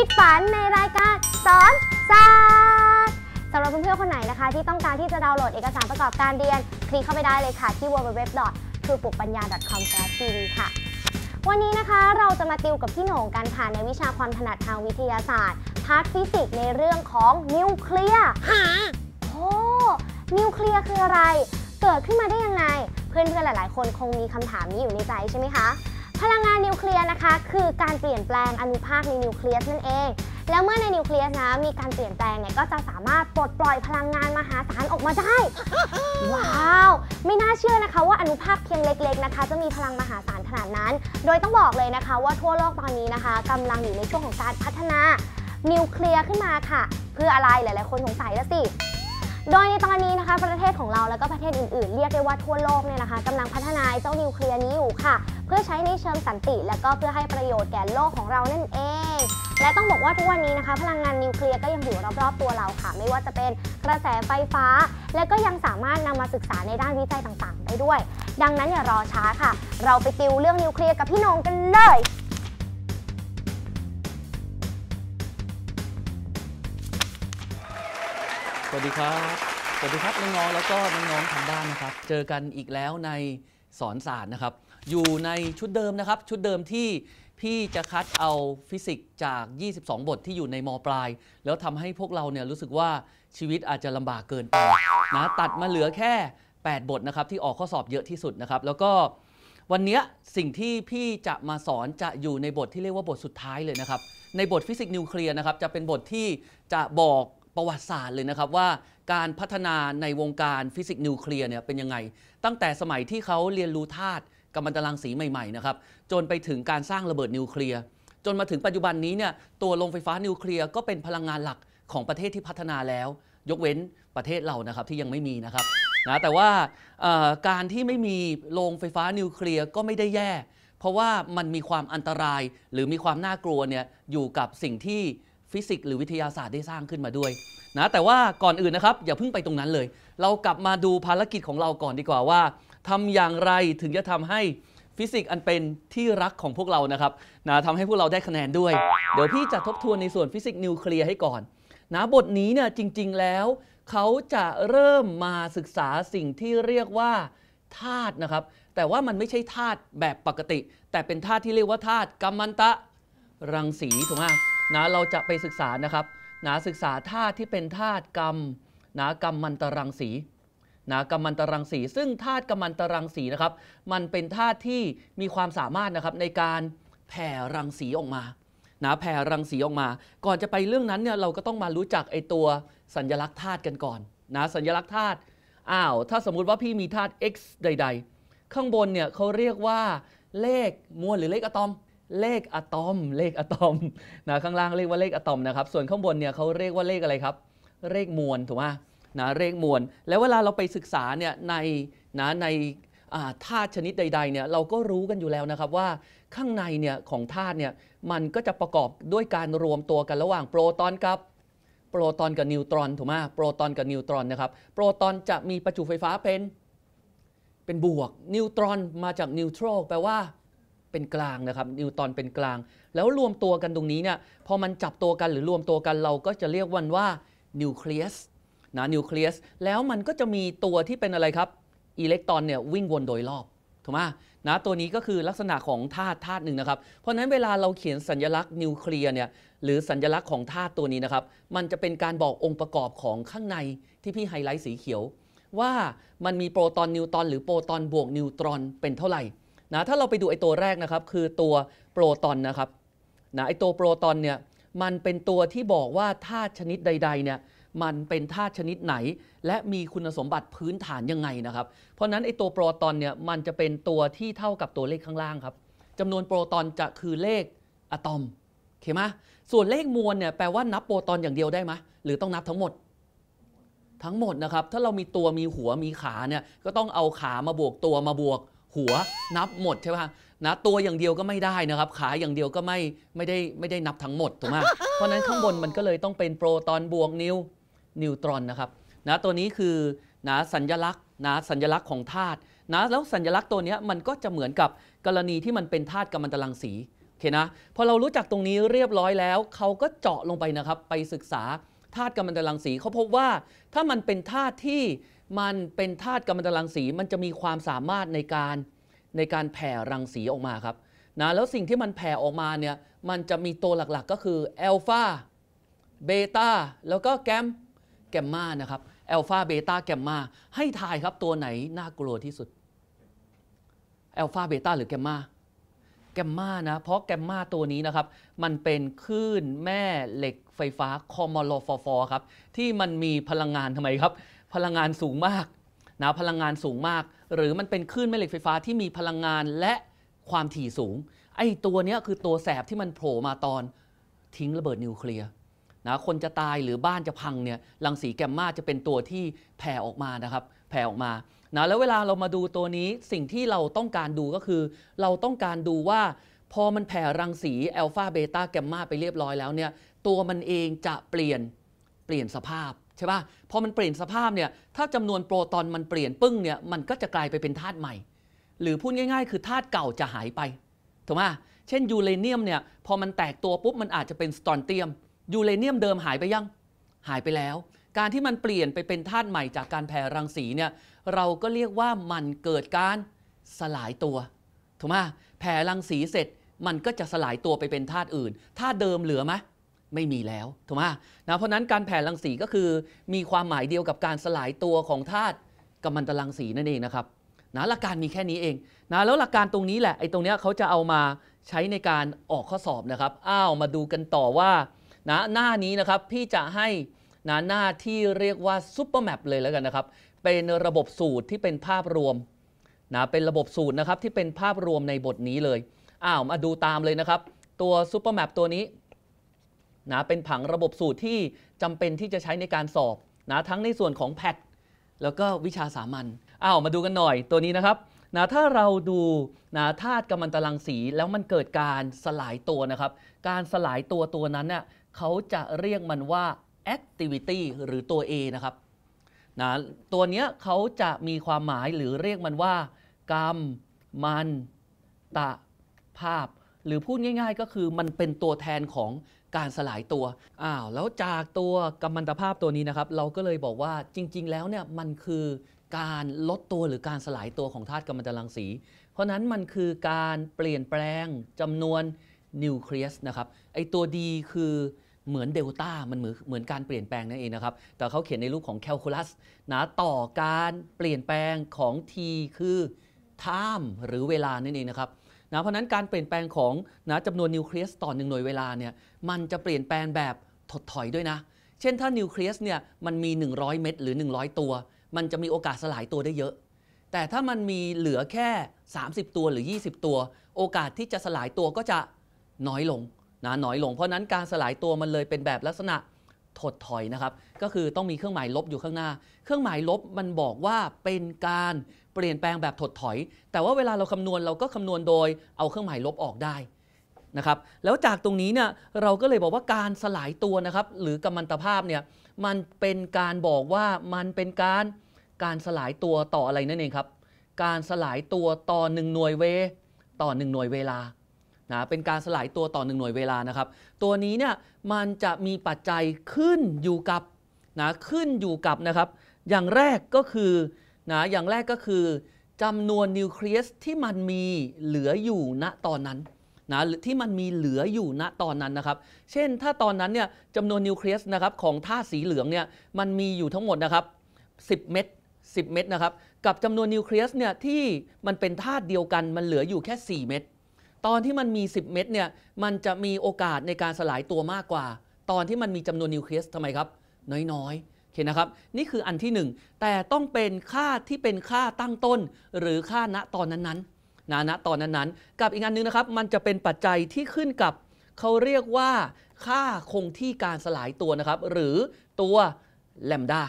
ิดฝันในรายการสอนศาสตร์สำหรับเพื่อนๆคนไหนนะคะ ที่ต้องการที่จะดาวน์โหลดเอกสารประกอบการเรียน คลิกเข้าไปได้เลยค่ะที่ www. คือปุกปัญญา .com t v ค่ะ วันนี้นะคะเราจะมาติวกับพี่โหน่งกันค่ะในวิชาความถนัดทางวิทยาศาสตร์ พาร์ทฟิสิกส์ในเรื่องของนิวเคลียร์โอ้นิวเคลียร์คืออะไร เกิดขึ้นมาได้ยังไงเพื่อนๆ หลายๆ คนคงมีคำถามนี้อยู่ในใจใช่ไหมคะพลังงานนิวเคลียร์นะคะคือการเปลี่ยนแปลงอนุภาคในนิวเคลียสนั่นเองแล้วเมื่อในนิวเคลียสนะ มีการเปลี่ยนแปลงเนี่ยก็จะสามารถปลดปล่อยพลังงานมหาศาลออกมาได้ว้าวไม่น่าเชื่อนะคะว่าอนุภาคเพียงเล็ก ๆ นะคะ จะมีพลังมหาศาลขนาดนั้น โดยต้องบอกเลยนะคะ ว่าทั่วโลกตอนนี้นะคะกำลังอยู่ในช่วงของการพัฒนานิวเคลียร์ขึ้นมาค่ะเพื่ออะไรหลาย ๆ คนสงสัยแล้วสิโดยในตอนนี้นะคะประเทศของเราแล้วก็ประเทศอื่น ๆ เรียกได้ว่าทั่วโลกเนี่ยนะคะกำลังพัฒนาเจ้านิวเคลียร์นี้อยู่ค่ะ เพื่อใช้ในเชิงสันติ และก็เพื่อให้ประโยชน์แก่โลกของเรานั่นเอง และต้องบอกว่าทุกวันนี้นะคะ พลังงานนิวเคลียร์ก็ยังอยู่รอบ ๆ ตัวเราค่ะ ไม่ว่าจะเป็นกระแสไฟฟ้า และก็ยังสามารถนำมาศึกษาในด้านวิจัยต่างๆ ได้ด้วย ดังนั้นอย่ารอช้าค่ะ เราไปติวเรื่องนิวเคลียร์กับพี่นงกันเลยสวัสดีครับ สวัสดีครับน้องๆแล้วก็น้องๆทางบ้านนะครับ เจอกันอีกแล้วในสอนศาสตร์นะครับ อยู่ในชุดเดิมนะครับ ชุดเดิมที่พี่จะคัดเอาฟิสิกส์จาก 22 บทที่อยู่ในมปลาย แล้วทำให้พวกเราเนี่ยรู้สึกว่าชีวิตอาจจะลำบากเกินไปนะตัดมาเหลือแค่ 8 บทนะครับที่ออกข้อสอบเยอะที่สุดนะครับ แล้วก็วันนี้สิ่งที่พี่จะมาสอนจะอยู่ในบทที่เรียกว่าบทสุดท้ายเลยนะครับ ในบทฟิสิกส์นิวเคลียร์นะครับจะเป็นบทที่จะบอกประวัติศาสตร์เลยนะครับว่าการพัฒนาในวงการฟิสิกส์นิวเคลียร์เนี่ยเป็นยังไง ตั้งแต่สมัยที่เขาเรียนรู้ธาตุกัมมันตรังสีใหม่ๆนะครับจนไปถึงการสร้างระเบิดนิวเคลียร์จนมาถึงปัจจุบันนี้เนี่ยตัวโรงไฟฟ้านิวเคลียร์ก็เป็นพลังงานหลักของประเทศที่พัฒนาแล้ว ยกเว้นประเทศเรานะครับที่ยังไม่มีนะครับนะแต่ว่าการที่ไม่มีโรงไฟฟ้านิวเคลียร์ก็ไม่ได้แย่เพราะว่ามันมีความอันตราย หรือมีความน่ากลัวเนี่ยอยู่กับสิ่งที่ฟิสิกส์หรือวิทยาศาสตร์ได้สร้างขึ้นมาด้วยนะแต่ว่าก่อนอื่นนะครับ อย่าเพิ่งไปตรงนั้นเลย เรากลับมาดูภารกิจของเราก่อนดีกว่าว่า ทำอย่างไรถึงจะทำให้ฟิสิกส์อันเป็นที่รักของพวกเรานะครับนะทำให้พวกเราได้คะแนนด้วย เดี๋ยวพี่จะทบทวนในส่วนฟิสิกส์นิวเคลียร์ให้ก่อน นะบทนี้เนี่ยจริงๆแล้ว เขาจะเริ่มมาศึกษาสิ่งที่เรียกว่าธาตุนะครับ แต่ว่ามันไม่ใช่ธาตุแบบปกติ แต่เป็นธาตุที่เรียกว่าธาตุกัมมันตะ รังสีถูกไหมนะเราจะไปศึกษานะครับนะศึกษาธาตุที่เป็นธาตุกรรมนะกรรมมันตรังสีนะกรรมันตรังสี ซึ่งธาตุกรรมันตรังสีนะครับมันเป็นธาตุที่มีความสามารถนะครับในการแผ่รังสีออกมานะแผ่รังสีออกมา ก่อนจะไปเรื่องนั้นเนี่ยเราก็ต้องมารู้จักไอตัวสัญญลักษณ์ธาตุกันก่อนนะสัญญลักษณ์ธาตุอ้าว ถ้าสมมุติว่าพี่มีธาตุ x ใด ๆ ข้างบนเนี่ยเขาเรียกว่าเลขมวลหรือเลขอะตอมเลขอะตอม เลขอะตอมนะข้างล่างเรียกว่าเลขอะตอมนะครับ ส่วนข้างบนเนี่ยเขาเรียกว่าเลขอะไรครับ เลขมวลถูกไหมนะเลขมวล แล้วเวลาเราไปศึกษาเนี่ยในนะในธาตุชนิดใดๆเนี่ยเราก็รู้กันอยู่แล้วนะครับ ว่าข้างในเนี่ยของธาตุเนี่ยมันก็จะประกอบด้วยการรวมตัวกันระหว่างโปรตอนกับ โปรตอนกับนิวตรอนถูกไหมโปรตอนกับนิวตรอนนะครับ โปรตอนจะมีประจุไฟฟ้าเป็นเป็นบวกนิวตรอนมาจากนิวรตรแปลว่าเป็นกลางนะครับ นิวตอนเป็นกลาง แล้วรวมตัวกันตรงนี้เนี่ยพอมันจับตัวกันหรือรวมตัวกันเราก็จะเรียกวันว่านิวเคลียสนะนิวเคลียสแล้วมันก็จะมีตัวที่เป็นอะไรครับอิเล็กตรอนเนี่ยวิ่งวนโดยรอบถูกไหมนะตัวนี้ก็คือลักษณะของธาตุธาตุหนึ่งนะครับ เพราะนั้นเวลาเราเขียนสัญลักษณ์นิวเคลียร์เนี่ยหรือสัญลักษณ์ของธาตุตัวนี้นะครับมันจะเป็นการบอกองค์ประกอบของข้างในที่พี่ไฮไลท์สีเขียว ว่ามันมีโปรตอนนิวตอน หรือโปรตอนบวกนิวตรอนเป็นเท่าไหร่นะถ้าเราไปดูไอตัวแรกนะครับคือตัวโปรตอนนะครับนะไอตัวโปรตอนเนี่ยมันเป็นตัวที่บอกว่าธาตุชนิดใดๆเนี่ยมันเป็นธาตุชนิดไหน และมีคุณสมบัติพื้นฐานยังไงนะครับ เพราะนั้นไอตัวโปรตอนเนี่ยมันจะเป็นตัวที่เท่ากับตัวเลขข้างล่างครับจำนวนโปรตอนจะคือเลขอะตอมเข้าไหมส่วนเลขมวลเนี่ยแปลว่านับโปรตอนอย่างเดียวได้ไหมหรือต้องนับทั้งหมด ทั้งหมดนะครับถ้าเรามีตัวมีหัวมีขาเนี่ยก็ต้องเอาขามาบวกตัวมาบวกหัวนับหมดใช่ป่ะนะตัวอย่างเดียวก็ไม่ได้นะครับขาอย่างเดียวก็ไม่ไม่ได้ไม่ได้นับทั้งหมดถูกไหมเพราะนั้นข้างบนมันก็เลยต้องเป็นโปรตอนบวกนิวนิวตรอนนะครับนะตัวนี้คือนะสัญญลักษณ์นะสัญญลักษณ์ของธาตุนะแล้วสัญญลักษณ์ตัวนี้มันก็จะเหมือนกับกรณีที่มันเป็นธาตุกัมมันตรังสีโอเคนะพอเรารู้จักตรงนี้เรียบร้อยแล้ว เขาก็เจาะลงไปนะครับไปศึกษาธาตุกัมมันตรังสี เขาพบว่าถ้ามันเป็นธาตุที่มันเป็นธาตุกัมมันตรังสีมันจะมีความสามารถในการในการแผ่รังสีออกมาครับนะแล้วสิ่งที่มันแผ่ออกมาเนี่ยมันจะมีตัวหลักๆก็คือแอลฟาเบต้าแล้วก็แกมแกมมานะครับแอลฟาเบต้าแกมมาให้ทายครับตัวไหนน่ากลัวที่สุดแอลฟาเบต้าหรือแกมมาแกมมานะ เพราะแกมมาตัวนี้นะครับ มันเป็นคลื่นแม่เหล็กไฟฟ้าคอมมอลฟอฟอครับที่มันมีพลังงานทำไมครับพลังงานสูงมากนะพลังงานสูงมาก หรือมันเป็นคลื่นแม่เหล็กไฟฟ้าที่มีพลังงานและความถี่สูง ไอ้ตัวนี้คือตัวแสบที่มันโผล่มาตอนทิ้งระเบิดนิวเคลียร์นะ คนจะตายหรือบ้านจะพังเนี่ย รังสีแกมมาจะเป็นตัวที่แผ่ออกมานะครับ แผ่ออกมา นะ แล้วเวลาเรามาดูตัวนี้ สิ่งที่เราต้องการดูก็คือ เราต้องการดูว่า พอมันแผ่รังสีแอลฟา เบต้า แกมมาไปเรียบร้อยแล้วเนี่ย ตัวมันเองจะเปลี่ยน เปลี่ยนสภาพใช่ป่ะพอมันเปลี่ยนสภาพเนี่ยถ้าจำนวนโปรตอนมันเปลี่ยนปึ้งเนี่ยมันก็จะกลายไปเป็นธาตุใหม่ หรือพูดง่าย ๆ คือธาตุเก่าจะหายไปถูกไหมเช่นยูเรเนียมเนี่ยพอมันแตกตัวปุ๊บมันอาจจะเป็นสตอนเตียมยูเรเนียมเดิมหายไปยัง หายไปแล้ว การที่มันเปลี่ยนไปเป็นธาตุใหม่ จากการแผ่รังสีเนี่ยเราก็เรียกว่ามันเกิดการสลายตัวถูกไหมแผ่รังสีเสร็จมันก็จะสลายตัวไปเป็นธาตุอื่นธาตุเดิมเหลือไหมไม่มีแล้ว ถูกไหมนะเพราะนั้นการแผ่รังสีก็คือมีความหมายเดียวกับการสลายตัวของธาตุกัมมันตรังสีนั่นเองนะครับนะหลักการมีแค่นี้เองนะแล้วหลักการตรงนี้แหละไอ้ตรงเนี้ยเขาจะเอามาใช้ในการออกข้อสอบนะครับอ้าวมาดูกันต่อว่านะหน้านี้นะครับพี่จะให้นะหน้าที่เรียกว่าซูเปอร์แมปเลยแล้วกันนะครับ เป็นระบบสูตรที่เป็นภาพรวมนะเป็นระบบสูตรนะครับที่เป็นภาพรวมในบทนี้เลยอ้าวมาดูตามเลยนะครับ ตัวซูเปอร์แมปตัวนี้นะเป็นผังระบบสูตรที่จำเป็นที่จะใช้ในการสอบนะทั้งในส่วนของแพทแล้วก็ วิชาสามัญอ้าวมาดูกันหน่อยตัวนี้นะครับนะถ้าเราดูนะธาตุกัมมันตรังสีแล้วมันเกิดการสลายตัวนะครับ การสลายตัวตัวนั้นเน่ยเขาจะเรียกมันว่า activity หรือตัว A นะครับนะตัวเนี้ยเขาจะมีความหมายหรือเรียกมันว่า กรรมมัน ตะภาพ หรือพูดง่าย ๆ ก็คือมันเป็นตัวแทนของการสลายตัว อ้าว แล้วจากตัวกัมมันตภาพตัวนี้นะครับ เราก็เลยบอกว่าจริงๆ แล้วเนี่ยมันคือการลดตัวหรือการสลายตัวของธาตุกัมมันตรังสี เพราะนั้นมันคือการเปลี่ยนแปลงจำนวนนิวเคลียสนะครับ ไอตัวดีคือเหมือนเดลต้ามันเหมือนเหมือนการเปลี่ยนแปลงนั่นเองนะครับ แต่เขาเขียนในรูปของแคลคูลัสนะต่อการเปลี่ยนแปลงของ t คือ time หรือเวลานั่นเองนะครับนะเพราะนั้นการเปลี่ยนแปลงของนะจำนวนนิวเคลียสต่อหนึ่งหน่วยเวลาเนี่ยมันจะเปลี่ยนแปลงแบบถดถอยด้วยนะ เช่นถ้านิวเคลียสเนี่ยมันมี 100 เม็ดหรือ 100 ตัว มันจะมีโอกาสสลายตัวได้เยอะ แต่ถ้ามันมีเหลือแค่ 30 ตัวหรือ 20 ตัว โอกาสที่จะสลายตัวก็จะน้อยลงนะน้อยลง เพราะนั้นการสลายตัวมันเลยเป็นแบบลักษณะถดถอยนะครับก็คือต้องมีเครื่องหมายลบอยู่ข้างหน้า เครื่องหมายลบมันบอกว่าเป็นการเปลี่ยนแปลงแบบถดถอย แต่ว่าเวลาเราคำนวณเราก็คำนวณโดยเอาเครื่องหมายลบออกได้นะครับแล้วจากตรงนี้เนี่ยเราก็เลยบอกว่าการสลายตัวนะครับหรือกัมมันตภาพเนี่ยมันเป็นการบอกว่ามันเป็นการการสลายตัวต่ออะไรนั่นเองครับการสลายตัวต่อ1หน่วยเวต่อ1หน่วยเวลานะเป็นการสลายตัวต่อ1หน่วยเวลานะครับตัวนี้เนี่ยมันจะมีปัจจัยขึ้นอยู่กับนะขึ้นอยู่กับนะครับ อย่างแรกก็คือนะอย่างแรกก็คือจำนวนนิวเคลียสที่มันมีเหลืออยู่ณตอนนั้นนะที่มันมีเหลืออยู่ณตอนนั้นนะครับเช่นถ้าตอนนั้นเนี่ยจำนวนนิวเคลียสนะครับของธาตุสีเหลืองเนี่ยมันมีอยู่ทั้งหมดนะครับ10เม็ด10 เม็ดนะครับกับจำนวนนิวเคลียสเนี่ยที่มันเป็นธาตุเดียวกันมันเหลืออยู่แค่ 4 เม็ดตอนที่มันมี 10 เม็ดเนี่ยมันจะมีโอกาสในการสลายตัวมากกว่า ตอนที่มันมีจำนวนนิวเคลียสทำไมครับ น้อยๆโอเคนะครับ นี่คืออันที่ 1 แต่ต้องเป็นค่าที่เป็นค่าตั้งต้น หรือค่าณตอนนั้นๆนะณตอนนั้นๆ กับอีกอันนึงนะครับ มันจะเป็นปัจจัยที่ขึ้นกับเขาเรียกว่าค่าคงที่การสลายตัวนะครับหรือตัวแลมดา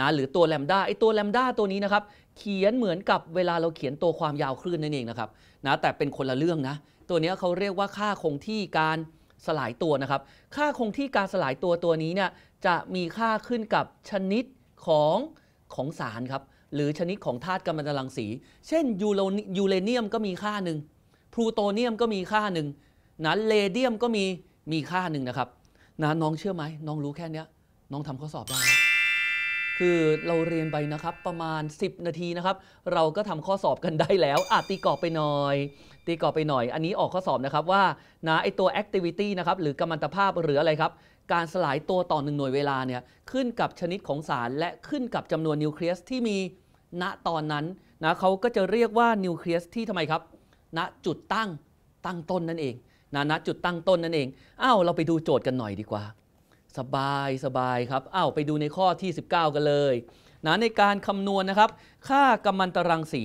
นะหรือตัวแลมดาไอตัวแลมดาตัวนี้นะครับเขียนเหมือนกับเวลาเราเขียนตัวความยาวคลื่นนั่นเองนะครับนะแต่เป็นคนละเรื่องนะ ตัวนี้เขาเรียกว่าค่าคงที่การสลายตัวนะครับ ค่าคงที่การสลายตัวตัวนี้เนี่ยจะมีค่าขึ้นกับชนิดของของสารครับ หรือชนิดของธาตุกัมมันตรังสี เช่นยูเรเนียมก็มีค่าหนึ่งพลูโตเนียมก็มีค่าหนึ่งนั้นเลเดียมก็มีมีค่าหนึ่งนะครับนะน้องเชื่อไหมน้องรู้แค่นี้ น้องทำข้อสอบได้คือเราเรียนไปนะครับประมาณ 10 นาทีนะครับ เราก็ทำข้อสอบกันได้แล้วอาจตีกรอบไปหน่อยตีกรอบไปหน่อยอันนี้ออกข้อสอบนะครับว่านะไอตัว activity นะครับหรือกำมันตภาพหรืออะไรครับการสลายตัวต่อหนึ่งหน่วยเวลาเนี่ยขึ้นกับชนิดของสารและขึ้นกับจำนวนนิวเคลียสที่มีณตอนนั้นนะเขาก็จะเรียกว่านิวเคลียสที่ทำไมครับ ณจุดตั้งตั้งต้นนั่นเองนะณจุดตั้งต้นนั่นเองอ้าวเราไปดูโจทย์กันหน่อยดีกว่า สบายสบายครับอ้าวไปดูในข้อที่ 19 กันเลยนะในการคำนวณนนะครับ ค่ากำมันตรังสี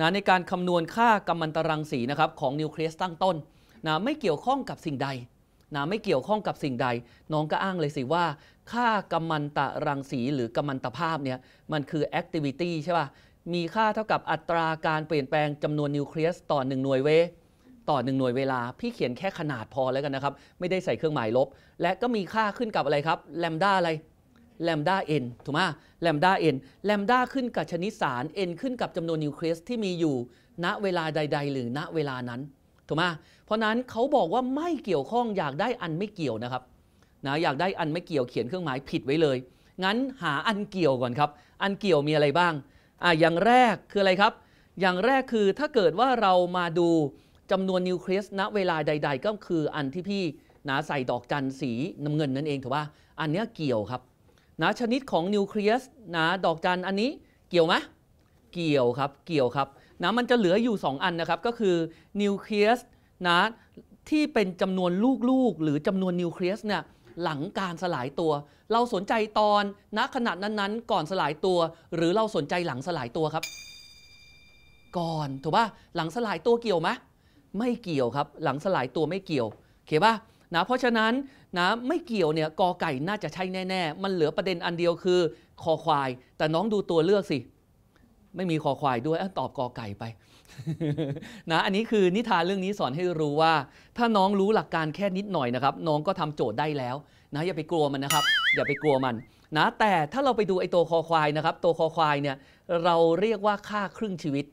นะในการคำนวณค่ากำมันตรังสีนะครับของนิวเคลียสตั้งต้นนะไม่เกี่ยวข้องกับสิ่งใดนะไม่เกี่ยวข้องกับสิ่งใด น้องก็อ้างเลยสิว่า ค่ากำมันตะรังสีหรือกำมันตภาพเนี่ยมันคือ activity ใช่ป่ะ มีค่าเท่ากับอัตราการเปลี่ยนแปลงจำนวนนิวเคลียสต่อหนึ่งหน่วยเวต่อหนึ่งหน่วยเวลาพี่เขียนแค่ขนาดพอแล้วกันนะครับ ไม่ได้ใส่เครื่องหมายลบ และก็มีค่าขึ้นกับอะไรครับแลมด้าอะไรแลมด้า n ถูกไหมแลมด้า n แลมด้าขึ้นกับชนิดสาร n ขึ้นกับจำนวนนิวเคลียสที่มีอยู่ ณเวลาใด ๆ หรือณเวลานั้นถูกไหมเพราะนั้นเขาบอกว่าไม่เกี่ยวข้องอยากได้อันไม่เกี่ยวนะครับ นะอยากได้อันไม่เกี่ยวเขียนเครื่องหมายผิดไว้เลย งั้นหาอันเกี่ยวก่อนครับ อันเกี่ยวมีอะไรบ้างอ่าอย่างแรกคืออะไรครับ อย่างแรกคือถ้าเกิดว่าเรามาดูจำนวนนิวเคลียสณเวลาใด ๆ ก็คืออันที่พี่นาใส่ดอกจันสีน้าเงินนั่นเองถูกป่ะอันนี้เกี่ยวครับนะชนิดของนิวเคลียสนะดอกจันอันนี้เกี่ยวไหมเกี่ยวครับ เกี่ยวครับนะมันจะเหลืออยู่ 2 อันนะครับก็คือนิวเคลียสนะที่เป็นจำนวนลูกๆหรือจำนวนนิวเคลียสเนี่ยหลังการสลายตัว เราสนใจตอนณขณะนั้นๆ ก่อนสลายตัว หรือเราสนใจหลังสลายตัวครับ ก่อนถูกป่ะหลังสลายตัวเกี่ยวไหมไม่เกี่ยวครับ หลังสลายตัวไม่เกี่ยวเข้าป่ะนะเพราะฉะนั้นนะไม่เกี่ยวเนี่ยกอไก่น่าจะใช่แน่ๆมันเหลือประเด็นอันเดียวคือคอควาย แต่น้องดูตัวเลือกสิไม่มีคอควายด้วยอตอบกอไก่ไปนะอันนี้คือนิทานเรื่องนี้สอนให้รู้ว่า ถ้าน้องรู้หลักการแค่นิดหน่อยนะครับน้องก็ทำโจทย์ได้แล้วนะอย่าไปกลัวมันนะครับอย่าไปกลัวมันนะแต่ถ้าเราไปดูไอ้ตัวคอควายนะครับตัวคอควายเนี่ยเราเรียกว่าค่าครึ่งชีวิต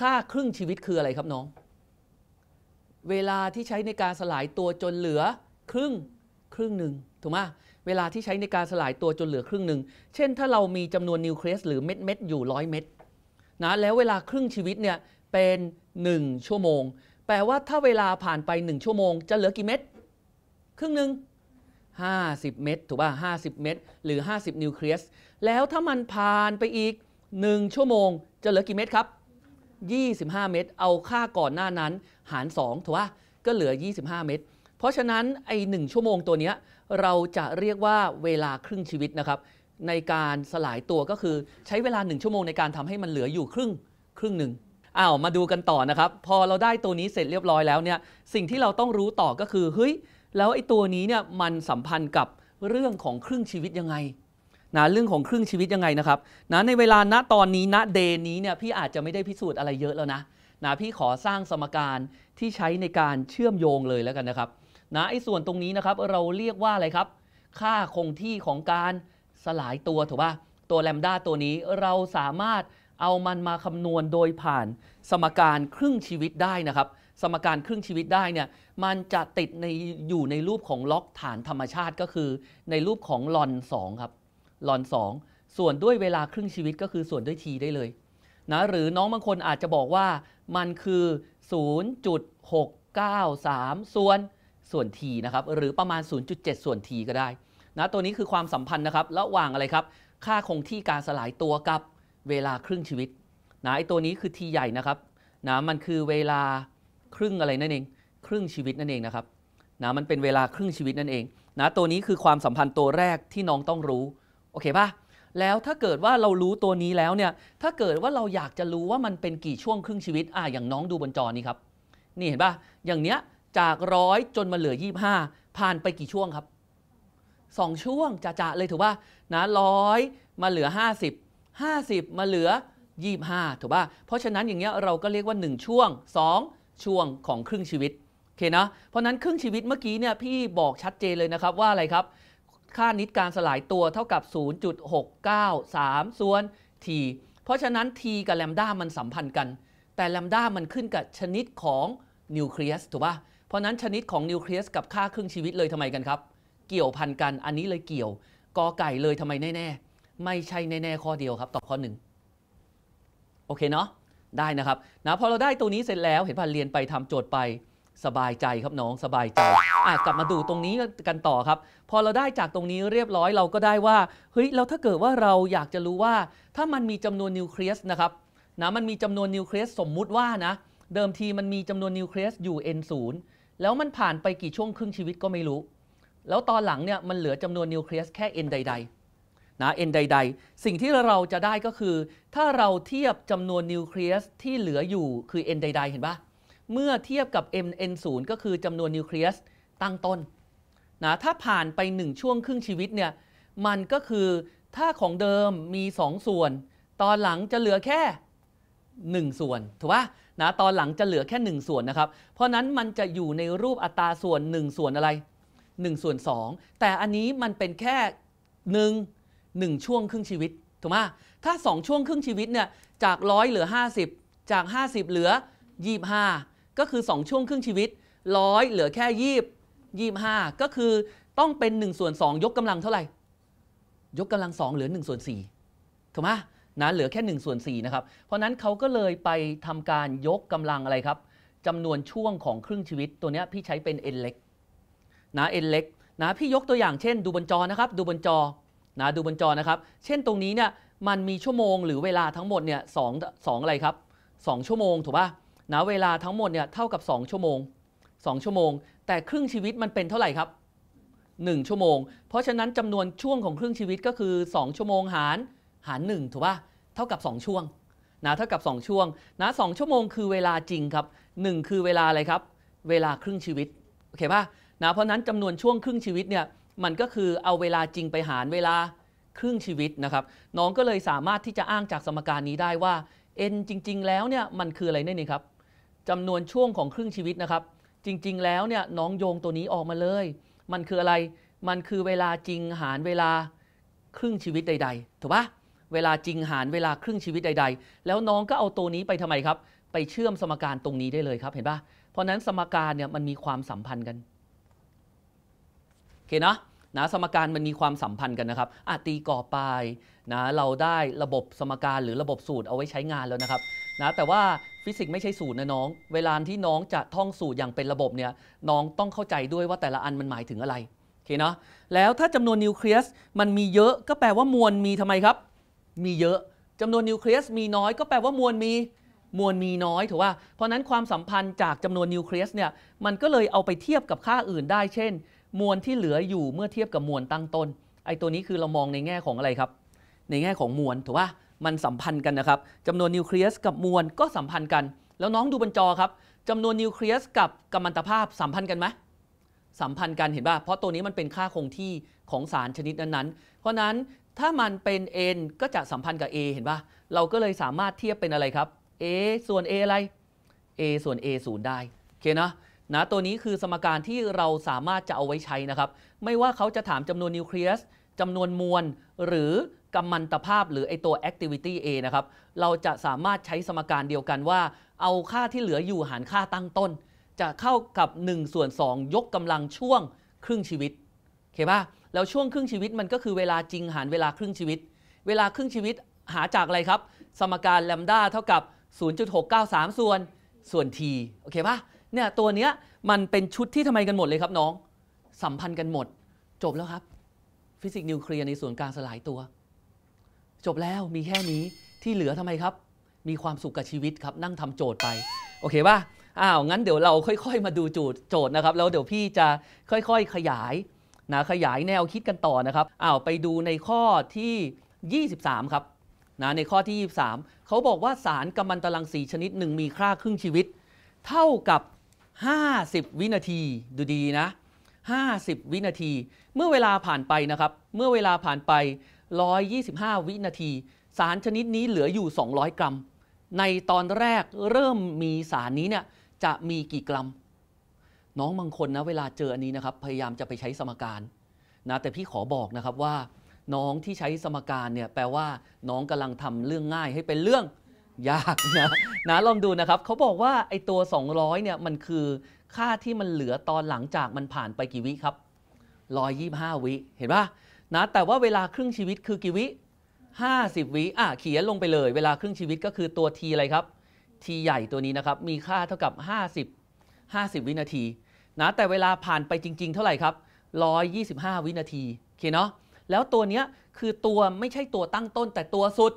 ค่าครึ่งชีวิตคืออะไรครับน้อง เวลาที่ใช้ในการสลายตัวจนเหลือครึ่งครึ่งหนึ่งถูกไหมเวลาที่ใช้ในการสลายตัวจนเหลือครึ่งหนึ่งเช่นถ้าเรามีจำนวนนิวเคลียสหรือเม็ดเม็ดอยู่ร้อยเม็ดนะแล้วเวลาครึ่งชีวิตเนี่ยเป็น 1 ชั่วโมง แปลว่าถ้าเวลาผ่านไป 1 ชั่วโมงจะเหลือกี่เม็ดครึ่งหนึ่ง50 เม็ดถูกป่ะ50 เม็ดหรือ 50 นิวเคลียสแล้วถ้ามันผ่านไปอีก 1 ชั่วโมงจะเหลือกี่เม็ดครับ 25 เม็ดเอาค่าก่อนหน้านั้น หาร 2ถูกป่ะก็เหลือ 25 เม็ดเพราะฉะนั้นไอ้1ชั่วโมงตัวเนี้ยเราจะเรียกว่าเวลาครึ่งชีวิตนะครับในการสลายตัวก็คือใช้เวลา 1 ชั่วโมงในการทำให้มันเหลืออยู่ครึ่ง ครึ่งหนึ่งอ้าวมาดูกันต่อนะครับ พอเราได้ตัวนี้เสร็จเรียบร้อยแล้วเนี่ยสิ่งที่เราต้องรู้ต่อก็คือเฮ้ย แล้วไอ้ตัวนี้เนี่ยมันสัมพันธ์กับเรื่องของครึ่งชีวิตยังไงนะเรื่องของครึ่งชีวิตยังไงนะครับนะในเวลาณตอนนี้ณเดย์นี้เนี่ยพี่อาจจะไม่ได้พิสูจน์อะไรเยอะแล้วนะนะพี่ขอสร้างสมการที่ใช้ในการเชื่อมโยงเลยแล้วกันนะครับนะไอ้ส่วนตรงนี้นะครับเราเรียกว่าอะไรครับ ค่าคงที่ของการสลายตัวถูกป่ะตัวแลมด้าตัวนี้เราสามารถเอามันมาคำนวณโดยผ่านสมการครึ่งชีวิตได้นะครับ สมการครึ่งชีวิตได้เนี่ยมันจะติดในอยู่ในรูปของล็อกฐานธรรมชาติก็คือในรูปของลอน2ครับลอน2ส่วนด้วยเวลาครึ่งชีวิตก็คือส่วนด้วยทีได้เลยนะหรือน้องบางคนอาจจะบอกว่ามันคือ 0.693ส่วนส่วนทีนะครับหรือประมาณ 0.7ส่วนทีก็ได้นะตัวนี้คือความสัมพันธ์นะครับระหว่างอะไรครับ ค่าคงที่การสลายตัวกับเวลาครึ่งชีวิตนะไอตัวนี้คือทีใหญ่นะครับนะมันคือเวลาครึ่งอะไรนั่นเอง ครึ่งชีวิตนั่นเองนะครับนะมันเป็นเวลาครึ่งชีวิตนั่นเองนะตัวนี้คือความสัมพันธ์ตัวแรกที่น้องต้องรู้โอเคปะแล้วถ้าเกิดว่าเรารู้ตัวนี้แล้วเนี่ยถ้าเกิดว่าเราอยากจะรู้ว่ามันเป็นกี่ช่วงครึ่งชีวิตอ่ะอย่างน้องดูบนจอ นี้ครับนี่เห็นปะอย่างเนี้ยจากร้อยจนมาเหลือ25 ผ่านไปกี่ช่วงครับสองช่วงจะๆเลยถือว่านะร้อยมาเหลือ 50 50 มาเหลือ 25ถูกป่ะเพราะฉะนั้นอย่างเงี้ยเราก็เรียกว่า 1 ช่วง 2 ช่วงของครึ่งชีวิตโอเคนะเพราะนั้นครึ่งชีวิตเมื่อกี้เนี่ยพี่บอกชัดเจนเลยนะครับ ว่าอะไรครับ ค่านิดการสลายตัวเท่ากับ 0.693 ส่วน t เพราะฉะนั้น t กับแลมด้ามันสัมพันธ์กัน แต่แลมด้ามันขึ้นกับชนิดของนิวเคลียสถูกป่ะเพราะนั้นชนิดของนิวเคลียสกับค่าครึ่งชีวิตเลยทำไมกันครับเกี่ยวพันกัน อันนี้เลยเกี่ยวกอไก่เลยทำไมแน่ๆ ไม่ใช่แน่ๆ ข้อเดียวครับ ตอบข้อหนึ่ง โอเคเนาะ ได้นะครับ นะพอเราได้ตัวนี้เสร็จแล้ว เห็นผ่านเรียนไปทำโจทย์ไป สบายใจครับน้อง สบายใจ อ่กลับมาดูตรงนี้กันต่อครับ พอเราได้จากตรงนี้เรียบร้อย เราก็ได้ว่า เฮ้ย เราถ้าเกิดว่าเราอยากจะรู้ว่า ถ้ามันมีจำนวนนิวเคลียสนะครับ นะมันมีจำนวนนิวเคลียสสมมุติว่านะ เดิมทีมันมีจำนวนนิวเคลียสอยู่ n 0แล้วมันผ่านไปกี่ช่วงครึ่งชีวิตก็ไม่รู้แล้วตอนหลังเนี่ยมันเหลือจำนวนนิวเคลียสแค่เอ็นใดๆนะเอ็นใด ๆ สิ่งที่เราจะได้ก็คือ ถ้าเราเทียบจำนวนนิวเคลียสที่เหลืออยู่คือเอ็นใดๆเห็นปะเมื่อเทียบกับ m n 0ก็คือจำนวนนิวเคลียสตั้งต้นนะถ้าผ่านไป 1 ช่วงครึ่งชีวิตเนี่ยมันก็คือถ้าของเดิมมี 2 ส่วน ตอนหลังจะเหลือแค่ 1 ส่วนถูกปะนะตอนหลังจะเหลือแค่ 1 ส่วนนะครับเพราะนั้นมันจะอยู่ในรูปอัตราส่วน 1 ส่วนอะไร1ส่วน2แต่อันนี้มันเป็นแค่ 1 1 ช่วงครึ่งชีวิตถูกไหมถ้า 2 ช่วงครึ่งชีวิตเนี่ยจากร้อยเหลือ 50 จาก 50 เหลือ 25 ก็คือ 2 ช่วงครึ่งชีวิตร้อยเหลือแค่ยี่ยี่ห้าก็คือต้องเป็น1ส่วน2ยกกำลังเท่าไหร่ ยกกำลัง2เหลือ1ส่วน4ถูกไหมนะเหลือแค่1ส่วน4นะครับเพราะนั้นเขาก็เลยไปทำการยกกำลังอะไรครับจำนวนช่วงของครึ่งชีวิตตัวนี้พี่ใช้เป็น n เล็กนะเอ็นเล็กนะพี่ยกตัวอย่างเช่นดูบนจอนะครับ ดูบนจอนะดูบนจอนะครับ เช่น ตรงนี้เนี่ยมันมีชั่วโมงหรือเวลาทั้งหมดเนี่ยสองสองอะไรครับสองชั่วโมงถูกป่ะนะเวลาทั้งหมดเนี่ยเท่ากับ 2 ชั่วโมง 2 ชั่วโมงแต่ครึ่งชีวิตมันเป็นเท่าไหร่ครับ 1 ชั่วโมง เพราะฉะนั้นจำนวนช่วงของครึ่งชีวิตก็คือ 2 ชั่วโมงหาร หาร 1ถูกป่ะเท่ากับ 2 ช่วงนะเท่ากับ2ช่วงนะสชั่วโมงคือเวลาจริงครับ 1 คือเวลาอะไรครับ เวลาครึ่งชีวิตโอเคป่ะนะเพราะนั้นจำนวนช่วงครึ่งชีวิตเนี่ยมันก็คือเอาเวลาจริงไปหารเวลาครึ่งชีวิตนะครับน้องก็เลยสามารถที่จะอ้างจากสมการนี้ได้ว่า n จริง ๆ แล้วเนี่ยมันคืออะไรนี่ครับจำนวนช่วงของครึ่งชีวิตนะครับจริงๆแล้วเนี่ยน้องโยงตัวนี้ออกมาเลย มันคืออะไรมันคือเวลาจริงหารเวลาครึ่งชีวิตใด ๆถูกปะเวลาจริงหารเวลาครึ่งชีวิตใด ๆ แล้วน้องก็เอาตัวนี้ไปทำไมครับ ไปเชื่อมสมการตรงนี้ได้เลยครับเห็นปะเพราะนั้นสมการเนี่ยมันมีความสัมพันธ์กันโอเคนะนะสมการมันมีความสัมพันธ์กันนะครับอ่ะตีก่อไปนะเราได้ระบบสมการหรือระบบสูตรเอาไว้ใช้งานแล้วนะครับนะแต่ว่าฟิสิกส์ไม่ใช่สูตรนะน้อง เวลาที่น้องจะท่องสูตรอย่างเป็นระบบเนี่ย น้องต้องเข้าใจด้วยว่าแต่ละอันมันหมายถึงอะไร โอเคเนาะ แล้วถ้าจำนวนนิวเคลียสมันมีเยอะก็แปลว่ามวลมีทำไมครับ มีเยอะจำนวนนิวเคลียสมีน้อยก็แปลว่ามวลมี มวลมีน้อยถูกป่ะเพราะนั้นความสัมพันธ์จากจำนวนนิวเคลียสเนี่ย มันก็เลยเอาไปเทียบกับค่าอื่นได้ เช่นมวลที่เหลืออยู่เมื่อเทียบกับมวลตั้งต้น ไอ้ตัวนี้คือเรามองในแง่ของอะไรครับ ในแง่ของมวลถูกป่ะมันสัมพันธ์กันนะครับจำนวนนิวเคลียสกับมวลก็สัมพันธ์กัน แล้วน้องดูบนจอครับจำนวนนิวเคลียสกับกัมมันตภาพสัมพันธ์กันไหมสัมพันธ์กันเห็นป่ะเพราะตัวนี้มันเป็นค่าคงที่ของสารชนิดนั้นๆ เพราะนั้นถ้ามันเป็น n ก็จะสัมพันธ์กับ a เห็นป่ะเราก็เลยสามารถเทียบเป็นอะไรครับ a ส่วน a อะไร a ส่วน a ศูนย์ได้โอเคเนาะนะตัวนี้คือสมการที่เราสามารถจะเอาไว้ใช้นะครับ ไม่ว่าเขาจะถามจำนวนนิวเคลียสจำนวนมวลหรือกำมันตภาพหรือไอตัว activity A นะครับเราจะสามารถใช้สมการเดียวกันว่าเอาค่าที่เหลืออยู่หารค่าตั้งต้น จะเข้ากับ1ส่วน2ยกกำลังช่วงครึ่งชีวิตเข้าป่ะแล้วช่วงครึ่งชีวิตมันก็คือเวลาจริงหารเวลาครึ่งชีวิต เวลาครึ่งชีวิตหาจากอะไรครับ สมการแลมด้าเท่ากับ 0.693ส่วนส่วน t โอเคป่ะเนี่ยตัวเนี้ยมันเป็นชุดที่ทำไมกันหมดเลยครับน้อง สัมพันธ์กันหมด จบแล้วครับฟิสิกส์นิวเคลียร์ในส่วนกลางสลายตัว จบแล้วมีแค่นี้ที่เหลือทำไมครับ มีความสุขกับชีวิตครับ นั่งทำโจทย์ไป โอเคป่ะอ้าว งั้นเดี๋ยวเราค่อยๆ มาดูโจทดโจทย์นะครับ แล้วเดี๋ยวพี่จะค่อยๆขยายนะขยายแนวคิดกันต่อนะครับอ้าวไปดูในข้อที่ 23 ครับนะในข้อที่ 23เขาบอกว่าสารกัมมันตรังสีชนิดหนึ่งมีค่าครึ่งชีวิต เท่ากับ50 วินาที ดูดีนะ 50 วินาที เมื่อเวลาผ่านไปนะครับ เมื่อเวลาผ่านไป 125 วินาที สารชนิดนี้เหลืออยู่ 200 กรัม ในตอนแรกเริ่มมีสารนี้เนี่ยจะมีกี่กรัมน้องบางคนนะเวลาเจออันนี้นะครับพยายามจะไปใช้สมการ นะแต่พี่ขอบอกนะครับว่า น้องที่ใช้สมการเนี่ยแปลว่าน้องกำลังทำเรื่องง่ายให้เป็นเรื่องยากนะ นะ ลองดูนะครับ เขาบอกว่าไอตัว 200 เนี่ยมันคือค่าที่มันเหลือตอนหลังจากมันผ่านไปกี่วิครับ 125 วิ เห็นปะนะแต่ว่าเวลาครึ่งชีวิตคือกี่วิ50 วิอ่ะเขียนลงไปเลย เวลาครึ่งชีวิตก็คือตัว t อะไรครับ t ใหญ่ตัวนี้นะครับมีค่าเท่ากับ 50 50 วินาที นะแต่เวลาผ่านไปจริงๆ เท่าไหร่ครับ 125 วินาทีโอเคเนาะ แล้วตัวเนี้ยคือตัวไม่ใช่ตัวตั้งต้นแต่ตัวสุด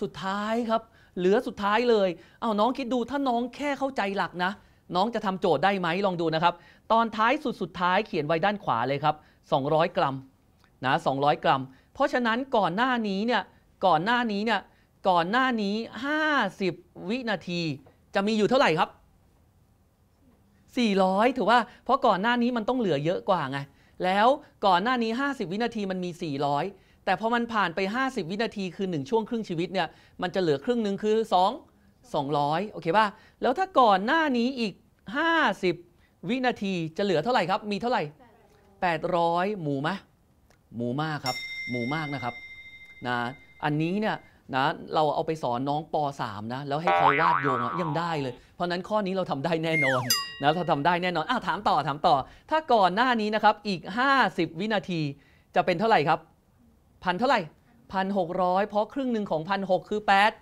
สุดท้ายครับเหลือสุดท้ายเลย เอาน้องคิดดูถ้าน้องแค่เข้าใจหลักนะน้องจะทำโจทย์ได้ไหมลองดูนะครับ ตอนท้ายสุดสุดท้ายเขียนไว้ด้านขวาเลยครับ 200 กรัมนะ200 กรัม เพราะฉะนั้นก่อนหน้านี้เนี่ย ก่อนหน้านี้เนี่ย ก่อนหน้านี้ 50 วินาที จะมีอยู่เท่าไหร่ครับ 400 ถือว่า เพราะก่อนหน้านี้มันต้องเหลือเยอะกว่าไง แล้วก่อนหน้านี้ 50 วินาทีมันมี 400แต่พอมันผ่านไป 50 วินาทีคือ 1 ช่วงครึ่งชีวิตเนี่ยมันจะเหลือครึ่งหนึ่งคือ 2 200โอเคป่ะแล้วถ้าก่อนหน้านี้อีก 50 วินาทีจะเหลือเท่าไหร่ครับ มีเท่าไหร่ 800 หมูไหมหมูมากครับ หมูมากนะครับนะอันนี้เนี่ยนะเราเอาไปสอนน้องป .3 นะแล้วให้เขาวาดโยงอะยังได้เลย เพราะนั้นข้อนี้เราทำได้แน่นอนนะถ้าทำได้แน่นอนอ่ะถามต่อถามต่อ ถ้าก่อนหน้านี้นะครับอีก 50 วินาทีจะเป็นเท่าไหร่ครับพันเท่าไหร่พันหกร้อยเพราะครึ่งหนึ่งของพันหกคือแปด